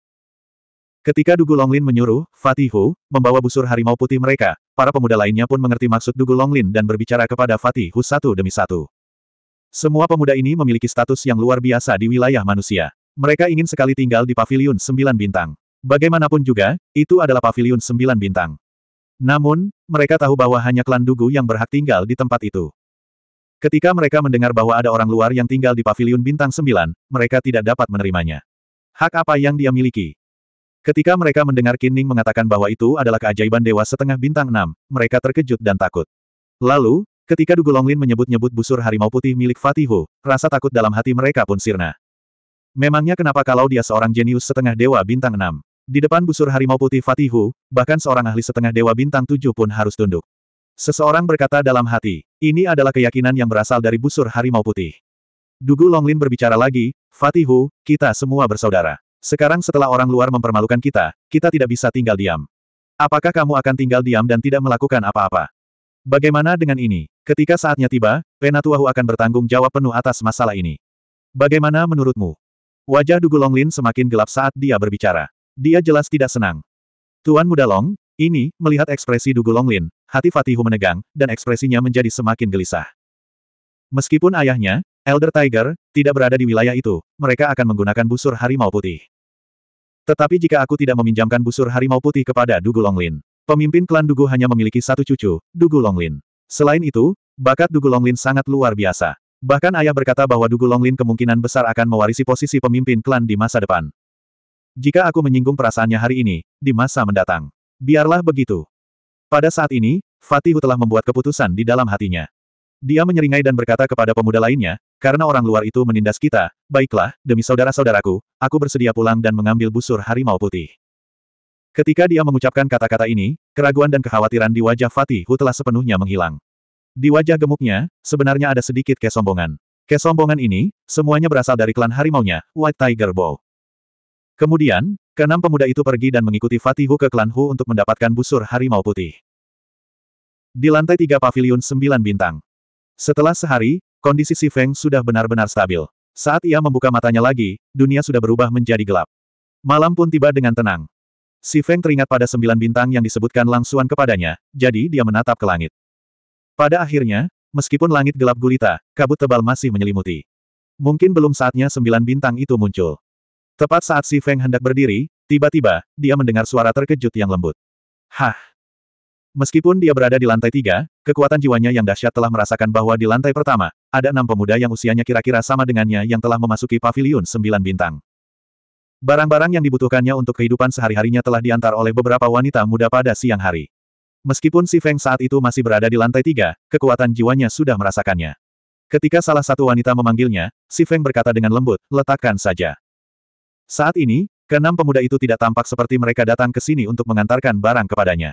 Ketika Dugu Longlin menyuruh, Fatihu, membawa busur harimau putih mereka, Para pemuda lainnya pun mengerti maksud Dugu Longlin dan berbicara kepada Fatih Hu satu demi satu. Semua pemuda ini memiliki status yang luar biasa di wilayah manusia. Mereka ingin sekali tinggal di Paviliun Sembilan Bintang. Bagaimanapun juga, itu adalah Paviliun Sembilan Bintang. Namun, mereka tahu bahwa hanya klan Dugu yang berhak tinggal di tempat itu. Ketika mereka mendengar bahwa ada orang luar yang tinggal di Paviliun Bintang Sembilan, mereka tidak dapat menerimanya. Hak apa yang dia miliki? Ketika mereka mendengar Kining mengatakan bahwa itu adalah keajaiban dewa setengah bintang enam, mereka terkejut dan takut. Lalu, ketika Dugu Longlin menyebut-nyebut busur harimau putih milik Fatihu, rasa takut dalam hati mereka pun sirna. Memangnya kenapa kalau dia seorang jenius setengah dewa bintang enam? Di depan busur harimau putih Fatihu, bahkan seorang ahli setengah dewa bintang tujuh pun harus tunduk. Seseorang berkata dalam hati, ini adalah keyakinan yang berasal dari busur harimau putih. Dugu Longlin berbicara lagi, Fatihu, kita semua bersaudara. Sekarang setelah orang luar mempermalukan kita, kita tidak bisa tinggal diam. Apakah kamu akan tinggal diam dan tidak melakukan apa-apa? Bagaimana dengan ini? Ketika saatnya tiba, Penatuahu akan bertanggung jawab penuh atas masalah ini. Bagaimana menurutmu? Wajah Dugu Longlin semakin gelap saat dia berbicara. Dia jelas tidak senang. Tuan Muda Long, ini, melihat ekspresi Dugu Longlin, hati Fatihu menegang, dan ekspresinya menjadi semakin gelisah. Meskipun ayahnya, Elder Tiger, tidak berada di wilayah itu, mereka akan menggunakan busur harimau putih. Tetapi jika aku tidak meminjamkan busur harimau putih kepada Dugu Longlin, pemimpin klan Dugu hanya memiliki satu cucu, Dugu Longlin. Selain itu, bakat Dugu Longlin sangat luar biasa. Bahkan ayah berkata bahwa Dugu Longlin kemungkinan besar akan mewarisi posisi pemimpin klan di masa depan. Jika aku menyinggung perasaannya hari ini, di masa mendatang. Biarlah begitu. Pada saat ini, Fatihu telah membuat keputusan di dalam hatinya. Dia menyeringai dan berkata kepada pemuda lainnya, karena orang luar itu menindas kita, baiklah, demi saudara-saudaraku, aku bersedia pulang dan mengambil busur harimau putih. Ketika dia mengucapkan kata-kata ini, keraguan dan kekhawatiran di wajah Fatihu telah sepenuhnya menghilang. Di wajah gemuknya, sebenarnya ada sedikit kesombongan. Kesombongan ini, semuanya berasal dari klan harimaunya, White Tiger Bow. Kemudian, keenam pemuda itu pergi dan mengikuti Fatihu ke klan Hu untuk mendapatkan busur harimau putih. Di lantai tiga pavilion sembilan bintang, setelah sehari, kondisi Si Feng sudah benar-benar stabil. Saat ia membuka matanya lagi, dunia sudah berubah menjadi gelap. Malam pun tiba dengan tenang. Si Feng teringat pada sembilan bintang yang disebutkan Langsuan kepadanya, jadi dia menatap ke langit. Pada akhirnya, meskipun langit gelap gulita, kabut tebal masih menyelimuti. Mungkin belum saatnya sembilan bintang itu muncul. Tepat saat Si Feng hendak berdiri, tiba-tiba, dia mendengar suara terkejut yang lembut. Hah! Meskipun dia berada di lantai tiga, kekuatan jiwanya yang dahsyat telah merasakan bahwa di lantai pertama, ada enam pemuda yang usianya kira-kira sama dengannya yang telah memasuki paviliun sembilan bintang. Barang-barang yang dibutuhkannya untuk kehidupan sehari-harinya telah diantar oleh beberapa wanita muda pada siang hari. Meskipun Si Feng saat itu masih berada di lantai tiga, kekuatan jiwanya sudah merasakannya. Ketika salah satu wanita memanggilnya, Si Feng berkata dengan lembut, letakkan saja. Saat ini, keenam pemuda itu tidak tampak seperti mereka datang ke sini untuk mengantarkan barang kepadanya.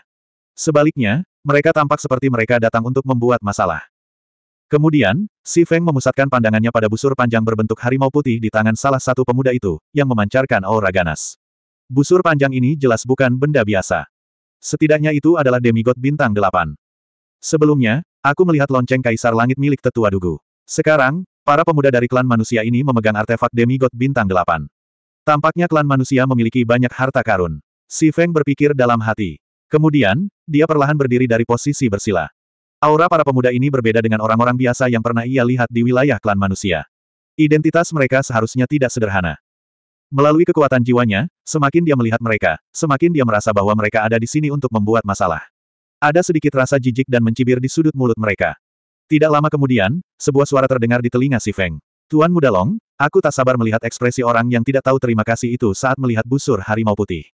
Sebaliknya, mereka tampak seperti mereka datang untuk membuat masalah. Kemudian, Si Feng memusatkan pandangannya pada busur panjang berbentuk harimau putih di tangan salah satu pemuda itu, yang memancarkan aura ganas. Busur panjang ini jelas bukan benda biasa. Setidaknya itu adalah demigod bintang delapan. Sebelumnya, aku melihat lonceng kaisar langit milik tetua dugu. Sekarang, para pemuda dari klan manusia ini memegang artefak demigod bintang delapan. Tampaknya klan manusia memiliki banyak harta karun. Si Feng berpikir dalam hati. Kemudian, dia perlahan berdiri dari posisi bersila. Aura para pemuda ini berbeda dengan orang-orang biasa yang pernah ia lihat di wilayah klan manusia. Identitas mereka seharusnya tidak sederhana. Melalui kekuatan jiwanya, semakin dia melihat mereka, semakin dia merasa bahwa mereka ada di sini untuk membuat masalah. Ada sedikit rasa jijik dan mencibir di sudut mulut mereka. Tidak lama kemudian, sebuah suara terdengar di telinga si Feng. Tuan Muda Long, aku tak sabar melihat ekspresi orang yang tidak tahu terima kasih itu saat melihat busur harimau putih.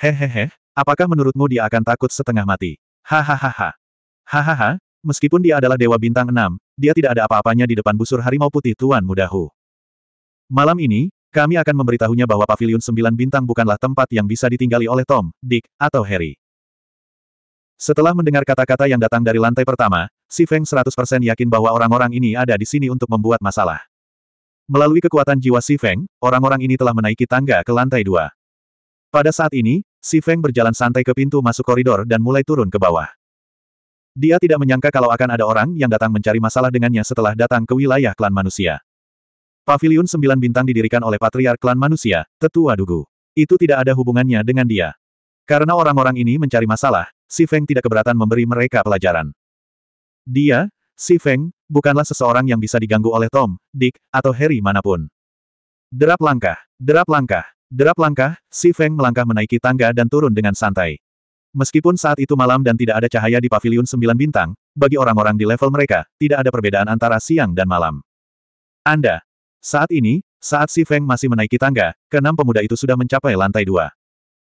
Hehehe, Apakah menurutmu dia akan takut setengah mati? Hahaha. Hahaha, meskipun dia adalah Dewa Bintang 6, dia tidak ada apa-apanya di depan busur harimau putih Tuan Mudahu. Malam ini, kami akan memberitahunya bahwa Paviliun 9 Bintang bukanlah tempat yang bisa ditinggali oleh Tom, Dick, atau Harry. Setelah mendengar kata-kata yang datang dari lantai pertama, Si Feng 100% yakin bahwa orang-orang ini ada di sini untuk membuat masalah. Melalui kekuatan jiwa Si Feng, orang-orang ini telah menaiki tangga ke lantai dua. Pada saat ini, Si Feng berjalan santai ke pintu masuk koridor dan mulai turun ke bawah. Dia tidak menyangka kalau akan ada orang yang datang mencari masalah dengannya setelah datang ke wilayah klan manusia. Paviliun sembilan bintang didirikan oleh patriark klan manusia, Tetua Dugu. Itu tidak ada hubungannya dengan dia. Karena orang-orang ini mencari masalah, Si Feng tidak keberatan memberi mereka pelajaran. Dia, Si Feng, bukanlah seseorang yang bisa diganggu oleh Tom, Dick, atau Harry manapun. Derap langkah, derap langkah. Derap langkah, Si Feng melangkah menaiki tangga dan turun dengan santai. Meskipun saat itu malam dan tidak ada cahaya di paviliun sembilan bintang, bagi orang-orang di level mereka, tidak ada perbedaan antara siang dan malam. Anda. Saat ini, saat Si Feng masih menaiki tangga, keenam pemuda itu sudah mencapai lantai dua.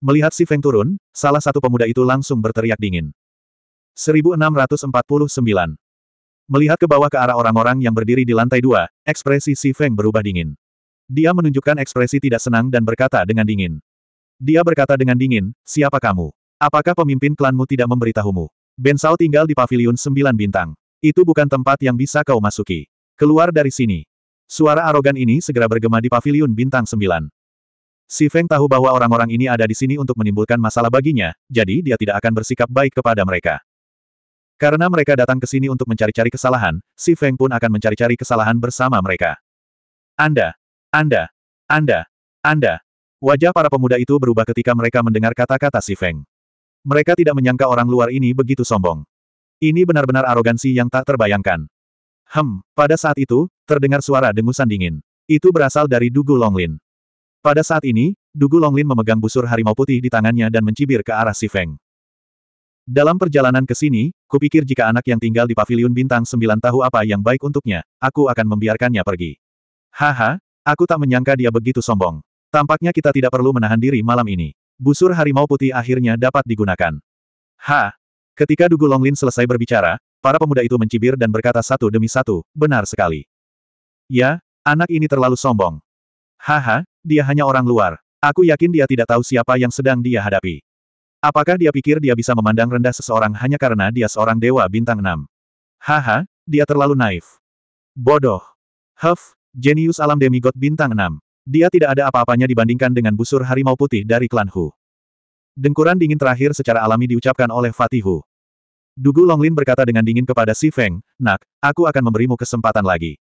Melihat Si Feng turun, salah satu pemuda itu langsung berteriak dingin. 1649. Melihat ke bawah ke arah orang-orang yang berdiri di lantai dua, ekspresi Si Feng berubah dingin. Dia menunjukkan ekspresi tidak senang dan berkata dengan dingin. Dia berkata dengan dingin, siapa kamu? Apakah pemimpin klanmu tidak memberitahumu? Ben Sao tinggal di pavilion sembilan bintang. Itu bukan tempat yang bisa kau masuki. Keluar dari sini. Suara arogan ini segera bergema di pavilion bintang sembilan. Si Feng tahu bahwa orang-orang ini ada di sini untuk menimbulkan masalah baginya, jadi dia tidak akan bersikap baik kepada mereka. Karena mereka datang ke sini untuk mencari-cari kesalahan, si Feng pun akan mencari-cari kesalahan bersama mereka. Anda, anda! Anda! Anda! Wajah para pemuda itu berubah ketika mereka mendengar kata-kata Si Feng. Mereka tidak menyangka orang luar ini begitu sombong. Ini benar-benar arogansi yang tak terbayangkan. Hem, pada saat itu, terdengar suara dengusan dingin. Itu berasal dari Dugu Longlin. Pada saat ini, Dugu Longlin memegang busur harimau putih di tangannya dan mencibir ke arah Si Feng. Dalam perjalanan ke sini, kupikir jika anak yang tinggal di paviliun bintang 9 tahu apa yang baik untuknya, aku akan membiarkannya pergi. Haha, Aku tak menyangka dia begitu sombong. Tampaknya kita tidak perlu menahan diri malam ini. Busur harimau putih akhirnya dapat digunakan. Ha! Ketika Dugu Longlin selesai berbicara, para pemuda itu mencibir dan berkata satu demi satu, benar sekali. Ya, anak ini terlalu sombong. Haha, dia hanya orang luar. Aku yakin dia tidak tahu siapa yang sedang dia hadapi. Apakah dia pikir dia bisa memandang rendah seseorang hanya karena dia seorang dewa bintang enam? Haha, dia terlalu naif. Bodoh. Huff, Jenius alam demigod bintang 6. Dia tidak ada apa-apanya dibandingkan dengan busur harimau putih dari klan Hu. Dengkuran dingin terakhir secara alami diucapkan oleh Fatihu. Dugu Longlin berkata dengan dingin kepada Si Feng, Nak, aku akan memberimu kesempatan lagi.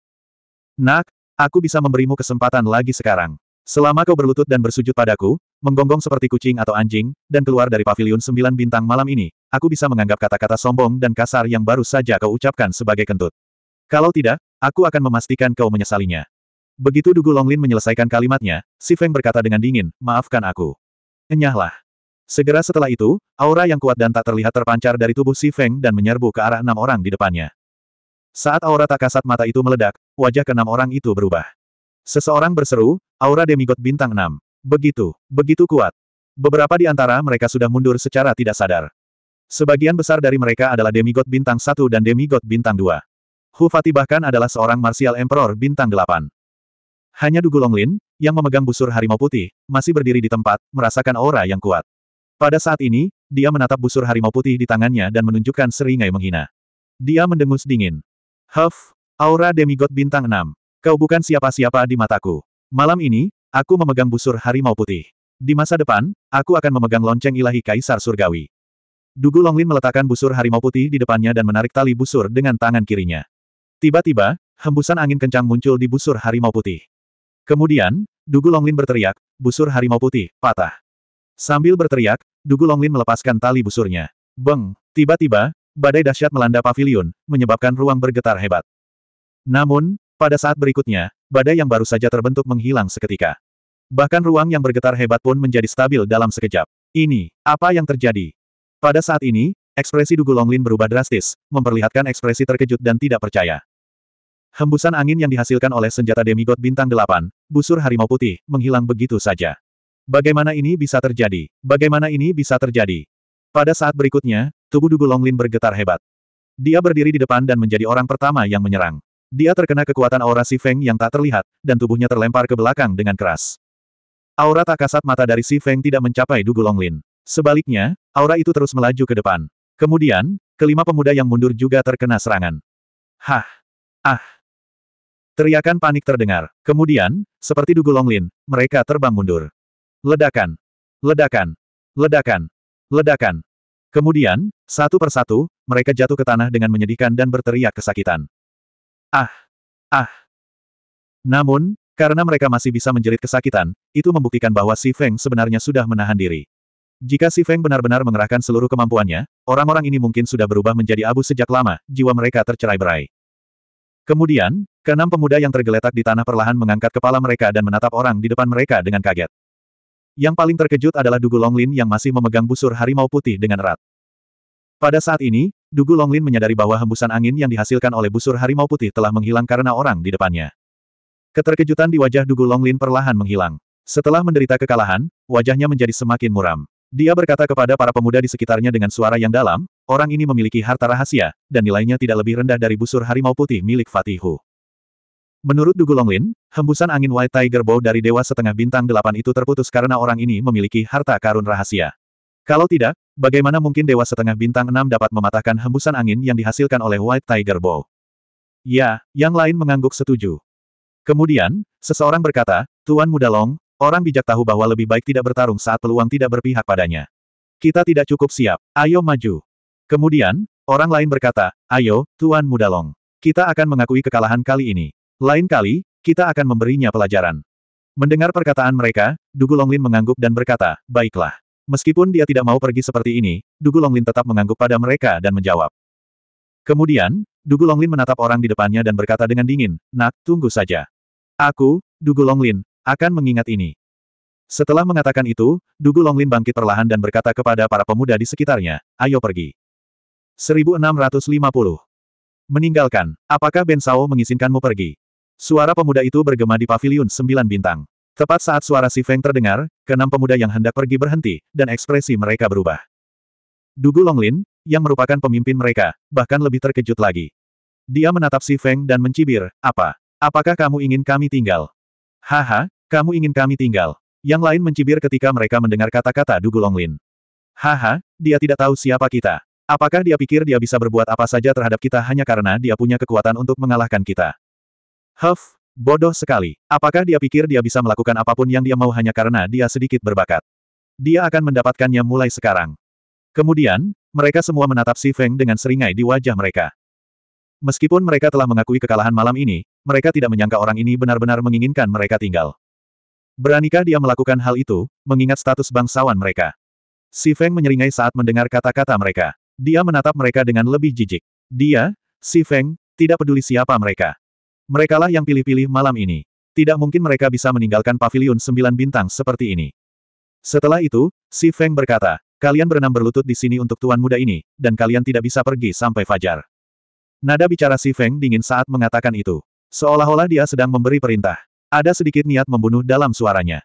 Nak, aku bisa memberimu kesempatan lagi sekarang. Selama kau berlutut dan bersujud padaku, menggonggong seperti kucing atau anjing, dan keluar dari pavilion sembilan bintang malam ini, aku bisa menganggap kata-kata sombong dan kasar yang baru saja kau ucapkan sebagai kentut. Kalau tidak, aku akan memastikan kau menyesalinya. Begitu Dugu Longlin menyelesaikan kalimatnya, Si Feng berkata dengan dingin, maafkan aku. Enyahlah. Segera setelah itu, aura yang kuat dan tak terlihat terpancar dari tubuh Si Feng dan menyerbu ke arah enam orang di depannya. Saat aura tak kasat mata itu meledak, wajah keenam orang itu berubah. Seseorang berseru, aura demigod bintang enam. Begitu, begitu kuat. Beberapa di antara mereka sudah mundur secara tidak sadar. Sebagian besar dari mereka adalah demigod bintang satu dan demigod bintang dua. Hu Fati bahkan adalah seorang martial emperor bintang delapan. Hanya Dugu Longlin yang memegang busur harimau putih, masih berdiri di tempat, merasakan aura yang kuat. Pada saat ini, dia menatap busur harimau putih di tangannya dan menunjukkan seringai menghina. Dia mendengus dingin. Huff, aura demigod bintang enam. Kau bukan siapa-siapa di mataku. Malam ini, aku memegang busur harimau putih. Di masa depan, aku akan memegang lonceng ilahi Kaisar Surgawi. Dugu Longlin meletakkan busur harimau putih di depannya dan menarik tali busur dengan tangan kirinya. Tiba-tiba, hembusan angin kencang muncul di busur harimau putih. Kemudian, Dugu Longlin berteriak, busur harimau putih, patah. Sambil berteriak, Dugu Longlin melepaskan tali busurnya. Beng! Tiba-tiba, badai dahsyat melanda pavilion, menyebabkan ruang bergetar hebat. Namun, pada saat berikutnya, badai yang baru saja terbentuk menghilang seketika. Bahkan ruang yang bergetar hebat pun menjadi stabil dalam sekejap. Ini, apa yang terjadi? Pada saat ini, ekspresi Dugu Longlin berubah drastis, memperlihatkan ekspresi terkejut dan tidak percaya. Hembusan angin yang dihasilkan oleh senjata demigod bintang delapan, busur harimau putih, menghilang begitu saja. Bagaimana ini bisa terjadi? Bagaimana ini bisa terjadi? Pada saat berikutnya, tubuh Dugu Longlin bergetar hebat. Dia berdiri di depan dan menjadi orang pertama yang menyerang. Dia terkena kekuatan aura Si Feng yang tak terlihat, dan tubuhnya terlempar ke belakang dengan keras. Aura tak kasat mata dari Si Feng tidak mencapai Dugu Longlin. Sebaliknya, aura itu terus melaju ke depan. Kemudian, kelima pemuda yang mundur juga terkena serangan. Hah! Ah! Teriakan panik terdengar. Kemudian, seperti dugu Longlin, mereka terbang mundur. Ledakan! Ledakan! Ledakan! Ledakan! Kemudian, satu persatu, mereka jatuh ke tanah dengan menyedihkan dan berteriak kesakitan. Ah! Ah! Namun, karena mereka masih bisa menjerit kesakitan, itu membuktikan bahwa Si Feng sebenarnya sudah menahan diri. Jika Si Feng benar-benar mengerahkan seluruh kemampuannya, orang-orang ini mungkin sudah berubah menjadi abu sejak lama, jiwa mereka tercerai-berai. Kemudian, Keenam pemuda yang tergeletak di tanah perlahan mengangkat kepala mereka dan menatap orang di depan mereka dengan kaget. Yang paling terkejut adalah Dugu Longlin yang masih memegang busur harimau putih dengan erat. Pada saat ini, Dugu Longlin menyadari bahwa hembusan angin yang dihasilkan oleh busur harimau putih telah menghilang karena orang di depannya. Keterkejutan di wajah Dugu Longlin perlahan menghilang. Setelah menderita kekalahan, wajahnya menjadi semakin muram. Dia berkata kepada para pemuda di sekitarnya dengan suara yang dalam, orang ini memiliki harta rahasia, dan nilainya tidak lebih rendah dari busur harimau putih milik Fatihu. Menurut Dugu Longlin, hembusan angin White Tiger Bow dari Dewa Setengah Bintang Delapan itu terputus karena orang ini memiliki harta karun rahasia. Kalau tidak, bagaimana mungkin Dewa Setengah Bintang Enam dapat mematahkan hembusan angin yang dihasilkan oleh White Tiger Bow? Ya, yang lain mengangguk setuju. Kemudian, seseorang berkata, Tuan Muda Long, orang bijak tahu bahwa lebih baik tidak bertarung saat peluang tidak berpihak padanya. Kita tidak cukup siap, ayo maju. Kemudian, orang lain berkata, ayo, Tuan Muda Long. Kita akan mengakui kekalahan kali ini. Lain kali, kita akan memberinya pelajaran. Mendengar perkataan mereka, Dugu Longlin mengangguk dan berkata, baiklah. Meskipun dia tidak mau pergi seperti ini, Dugu Longlin tetap mengangguk pada mereka dan menjawab. Kemudian, Dugu Longlin menatap orang di depannya dan berkata dengan dingin, nak, tunggu saja. Aku, Dugu Longlin, akan mengingat ini. Setelah mengatakan itu, Dugu Longlin bangkit perlahan dan berkata kepada para pemuda di sekitarnya, ayo pergi. 1650. Meninggalkan, apakah Ben Sao mengizinkanmu pergi? Suara pemuda itu bergema di paviliun sembilan bintang. Tepat saat suara si Feng terdengar, keenam pemuda yang hendak pergi berhenti, dan ekspresi mereka berubah. Dugu Longlin, yang merupakan pemimpin mereka, bahkan lebih terkejut lagi. Dia menatap si Feng dan mencibir, apa? Apakah kamu ingin kami tinggal? Haha, kamu ingin kami tinggal. Yang lain mencibir ketika mereka mendengar kata-kata Dugu Longlin. Haha, dia tidak tahu siapa kita. Apakah dia pikir dia bisa berbuat apa saja terhadap kita hanya karena dia punya kekuatan untuk mengalahkan kita? Huff, bodoh sekali. Apakah dia pikir dia bisa melakukan apapun yang dia mau hanya karena dia sedikit berbakat? Dia akan mendapatkannya mulai sekarang. Kemudian, mereka semua menatap Si Feng dengan seringai di wajah mereka. Meskipun mereka telah mengakui kekalahan malam ini, mereka tidak menyangka orang ini benar-benar menginginkan mereka tinggal. Beranikah dia melakukan hal itu, mengingat status bangsawan mereka? Si Feng menyeringai saat mendengar kata-kata mereka. Dia menatap mereka dengan lebih jijik. Dia, Si Feng, tidak peduli siapa mereka. Merekalah yang pilih-pilih malam ini. Tidak mungkin mereka bisa meninggalkan pavilion sembilan bintang seperti ini. Setelah itu, Si Feng berkata, kalian berenam berlutut di sini untuk tuan muda ini, dan kalian tidak bisa pergi sampai fajar. Nada bicara Si Feng dingin saat mengatakan itu. Seolah-olah dia sedang memberi perintah. Ada sedikit niat membunuh dalam suaranya.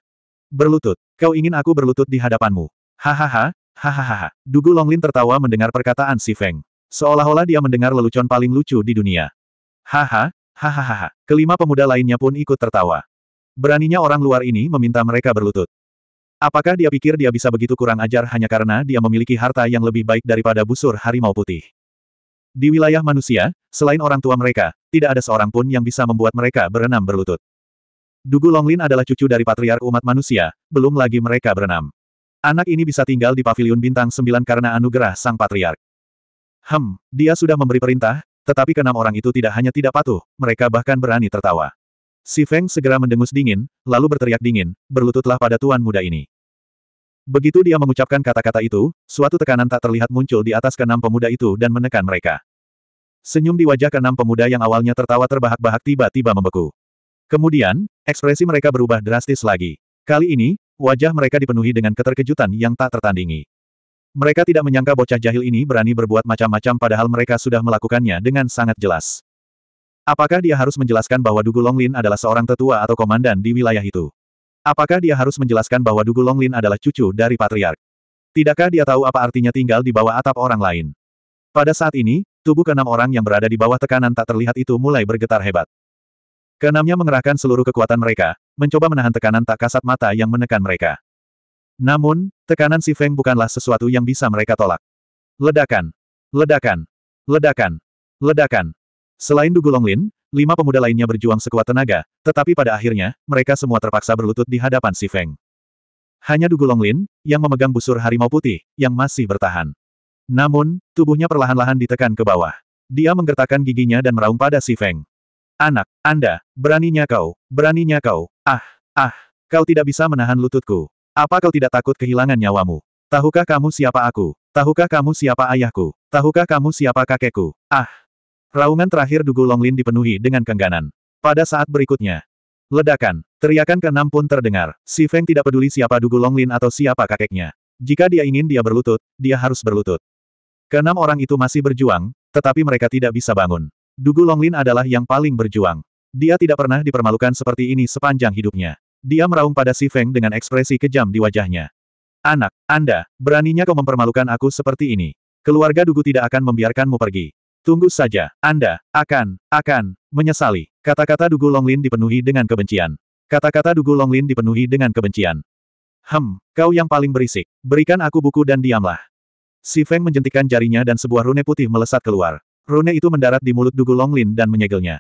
Berlutut, kau ingin aku berlutut di hadapanmu. Hahaha, hahaha. Dugu Longlin tertawa mendengar perkataan Si Feng. Seolah-olah dia mendengar lelucon paling lucu di dunia. Haha, Hahaha, kelima pemuda lainnya pun ikut tertawa. Beraninya orang luar ini meminta mereka berlutut. Apakah dia pikir dia bisa begitu kurang ajar hanya karena dia memiliki harta yang lebih baik daripada busur harimau putih? Di wilayah manusia, selain orang tua mereka, tidak ada seorang pun yang bisa membuat mereka berenam berlutut. Dugu Longlin adalah cucu dari patriar umat manusia, belum lagi mereka berenam. Anak ini bisa tinggal di paviliun bintang 9 karena anugerah sang patriark. Hem, dia sudah memberi perintah, tetapi keenam orang itu tidak hanya tidak patuh, mereka bahkan berani tertawa. Si Feng segera mendengus dingin, lalu berteriak dingin, berlututlah pada tuan muda ini. Begitu dia mengucapkan kata-kata itu, suatu tekanan tak terlihat muncul di atas keenam pemuda itu dan menekan mereka. Senyum di wajah keenam pemuda yang awalnya tertawa terbahak-bahak tiba-tiba membeku. Kemudian, ekspresi mereka berubah drastis lagi. Kali ini, wajah mereka dipenuhi dengan keterkejutan yang tak tertandingi. Mereka tidak menyangka bocah jahil ini berani berbuat macam-macam padahal mereka sudah melakukannya dengan sangat jelas. Apakah dia harus menjelaskan bahwa Dugu Longlin adalah seorang tetua atau komandan di wilayah itu? Apakah dia harus menjelaskan bahwa Dugu Longlin adalah cucu dari patriark? Tidakkah dia tahu apa artinya tinggal di bawah atap orang lain? Pada saat ini, tubuh keenam orang yang berada di bawah tekanan tak terlihat itu mulai bergetar hebat. Keenamnya mengerahkan seluruh kekuatan mereka, mencoba menahan tekanan tak kasat mata yang menekan mereka. Namun, tekanan si Feng bukanlah sesuatu yang bisa mereka tolak. Ledakan! Ledakan! Ledakan! Ledakan! Selain Dugu Longlin, lima pemuda lainnya berjuang sekuat tenaga, tetapi pada akhirnya, mereka semua terpaksa berlutut di hadapan si Feng. Hanya Dugu Longlin yang memegang busur harimau putih, yang masih bertahan. Namun, tubuhnya perlahan-lahan ditekan ke bawah. Dia menggertakkan giginya dan meraung pada si Feng. Anak, Anda, beraninya kau, beraninya kau, ah, ah, kau tidak bisa menahan lututku. Apa kau tidak takut kehilangan nyawamu? Tahukah kamu siapa aku? Tahukah kamu siapa ayahku? Tahukah kamu siapa kakekku? Ah! Raungan terakhir Dugu Longlin dipenuhi dengan kengganan. Pada saat berikutnya, ledakan, teriakan keenam pun terdengar. Si Feng tidak peduli siapa Dugu Longlin atau siapa kakeknya. Jika dia ingin dia berlutut, dia harus berlutut. Keenam orang itu masih berjuang, tetapi mereka tidak bisa bangun. Dugu Longlin adalah yang paling berjuang. Dia tidak pernah dipermalukan seperti ini sepanjang hidupnya. Dia meraung pada Si Feng dengan ekspresi kejam di wajahnya. Anak, Anda, beraninya kau mempermalukan aku seperti ini. Keluarga Dugu tidak akan membiarkanmu pergi. Tunggu saja, Anda, akan, akan, menyesali. Kata-kata Dugu Longlin dipenuhi dengan kebencian. Kata-kata Dugu Longlin dipenuhi dengan kebencian. Hem, kau yang paling berisik. Berikan aku buku dan diamlah. Si Feng menjentikan jarinya dan sebuah rune putih melesat keluar. Rune itu mendarat di mulut Dugu Longlin dan menyegelnya.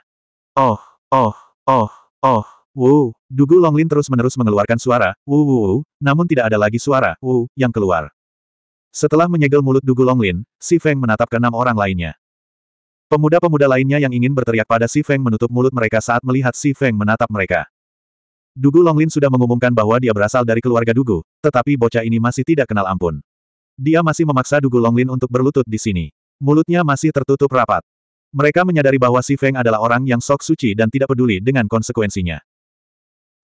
Oh, oh, oh, oh. Wu, Dugu Longlin terus-menerus mengeluarkan suara, wu wu wu, namun tidak ada lagi suara, wu, yang keluar. Setelah menyegel mulut Dugu Longlin, Si Feng menatap enam orang lainnya. Pemuda-pemuda lainnya yang ingin berteriak pada Si Feng menutup mulut mereka saat melihat Si Feng menatap mereka. Dugu Longlin sudah mengumumkan bahwa dia berasal dari keluarga Dugu, tetapi bocah ini masih tidak kenal ampun. Dia masih memaksa Dugu Longlin untuk berlutut di sini. Mulutnya masih tertutup rapat. Mereka menyadari bahwa Si Feng adalah orang yang sok suci dan tidak peduli dengan konsekuensinya.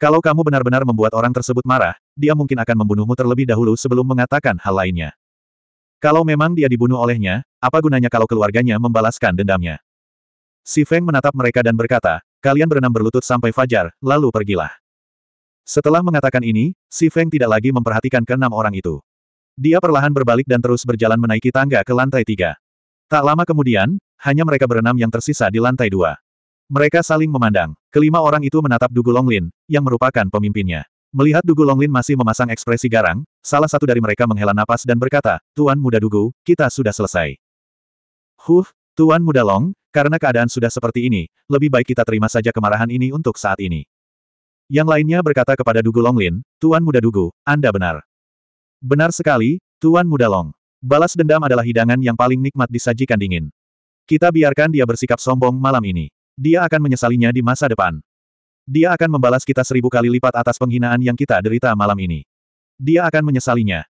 Kalau kamu benar-benar membuat orang tersebut marah, dia mungkin akan membunuhmu terlebih dahulu sebelum mengatakan hal lainnya. Kalau memang dia dibunuh olehnya, apa gunanya kalau keluarganya membalaskan dendamnya? Si Feng menatap mereka dan berkata, kalian berenam berlutut sampai fajar, lalu pergilah. Setelah mengatakan ini, si Feng tidak lagi memperhatikan keenam orang itu. Dia perlahan berbalik dan terus berjalan menaiki tangga ke lantai tiga. Tak lama kemudian, hanya mereka berenam yang tersisa di lantai dua. Mereka saling memandang. Kelima orang itu menatap Dugu Longlin, yang merupakan pemimpinnya. Melihat Dugu Longlin masih memasang ekspresi garang, salah satu dari mereka menghela napas dan berkata, Tuan Muda Dugu, kita sudah selesai. Huh, Tuan Muda Long, karena keadaan sudah seperti ini, lebih baik kita terima saja kemarahan ini untuk saat ini. Yang lainnya berkata kepada Dugu Longlin, Tuan Muda Dugu, Anda benar. Benar sekali, Tuan Muda Long. Balas dendam adalah hidangan yang paling nikmat disajikan dingin. Kita biarkan dia bersikap sombong malam ini. Dia akan menyesalinya di masa depan. Dia akan membalas kita seribu kali lipat atas penghinaan yang kita derita malam ini. Dia akan menyesalinya.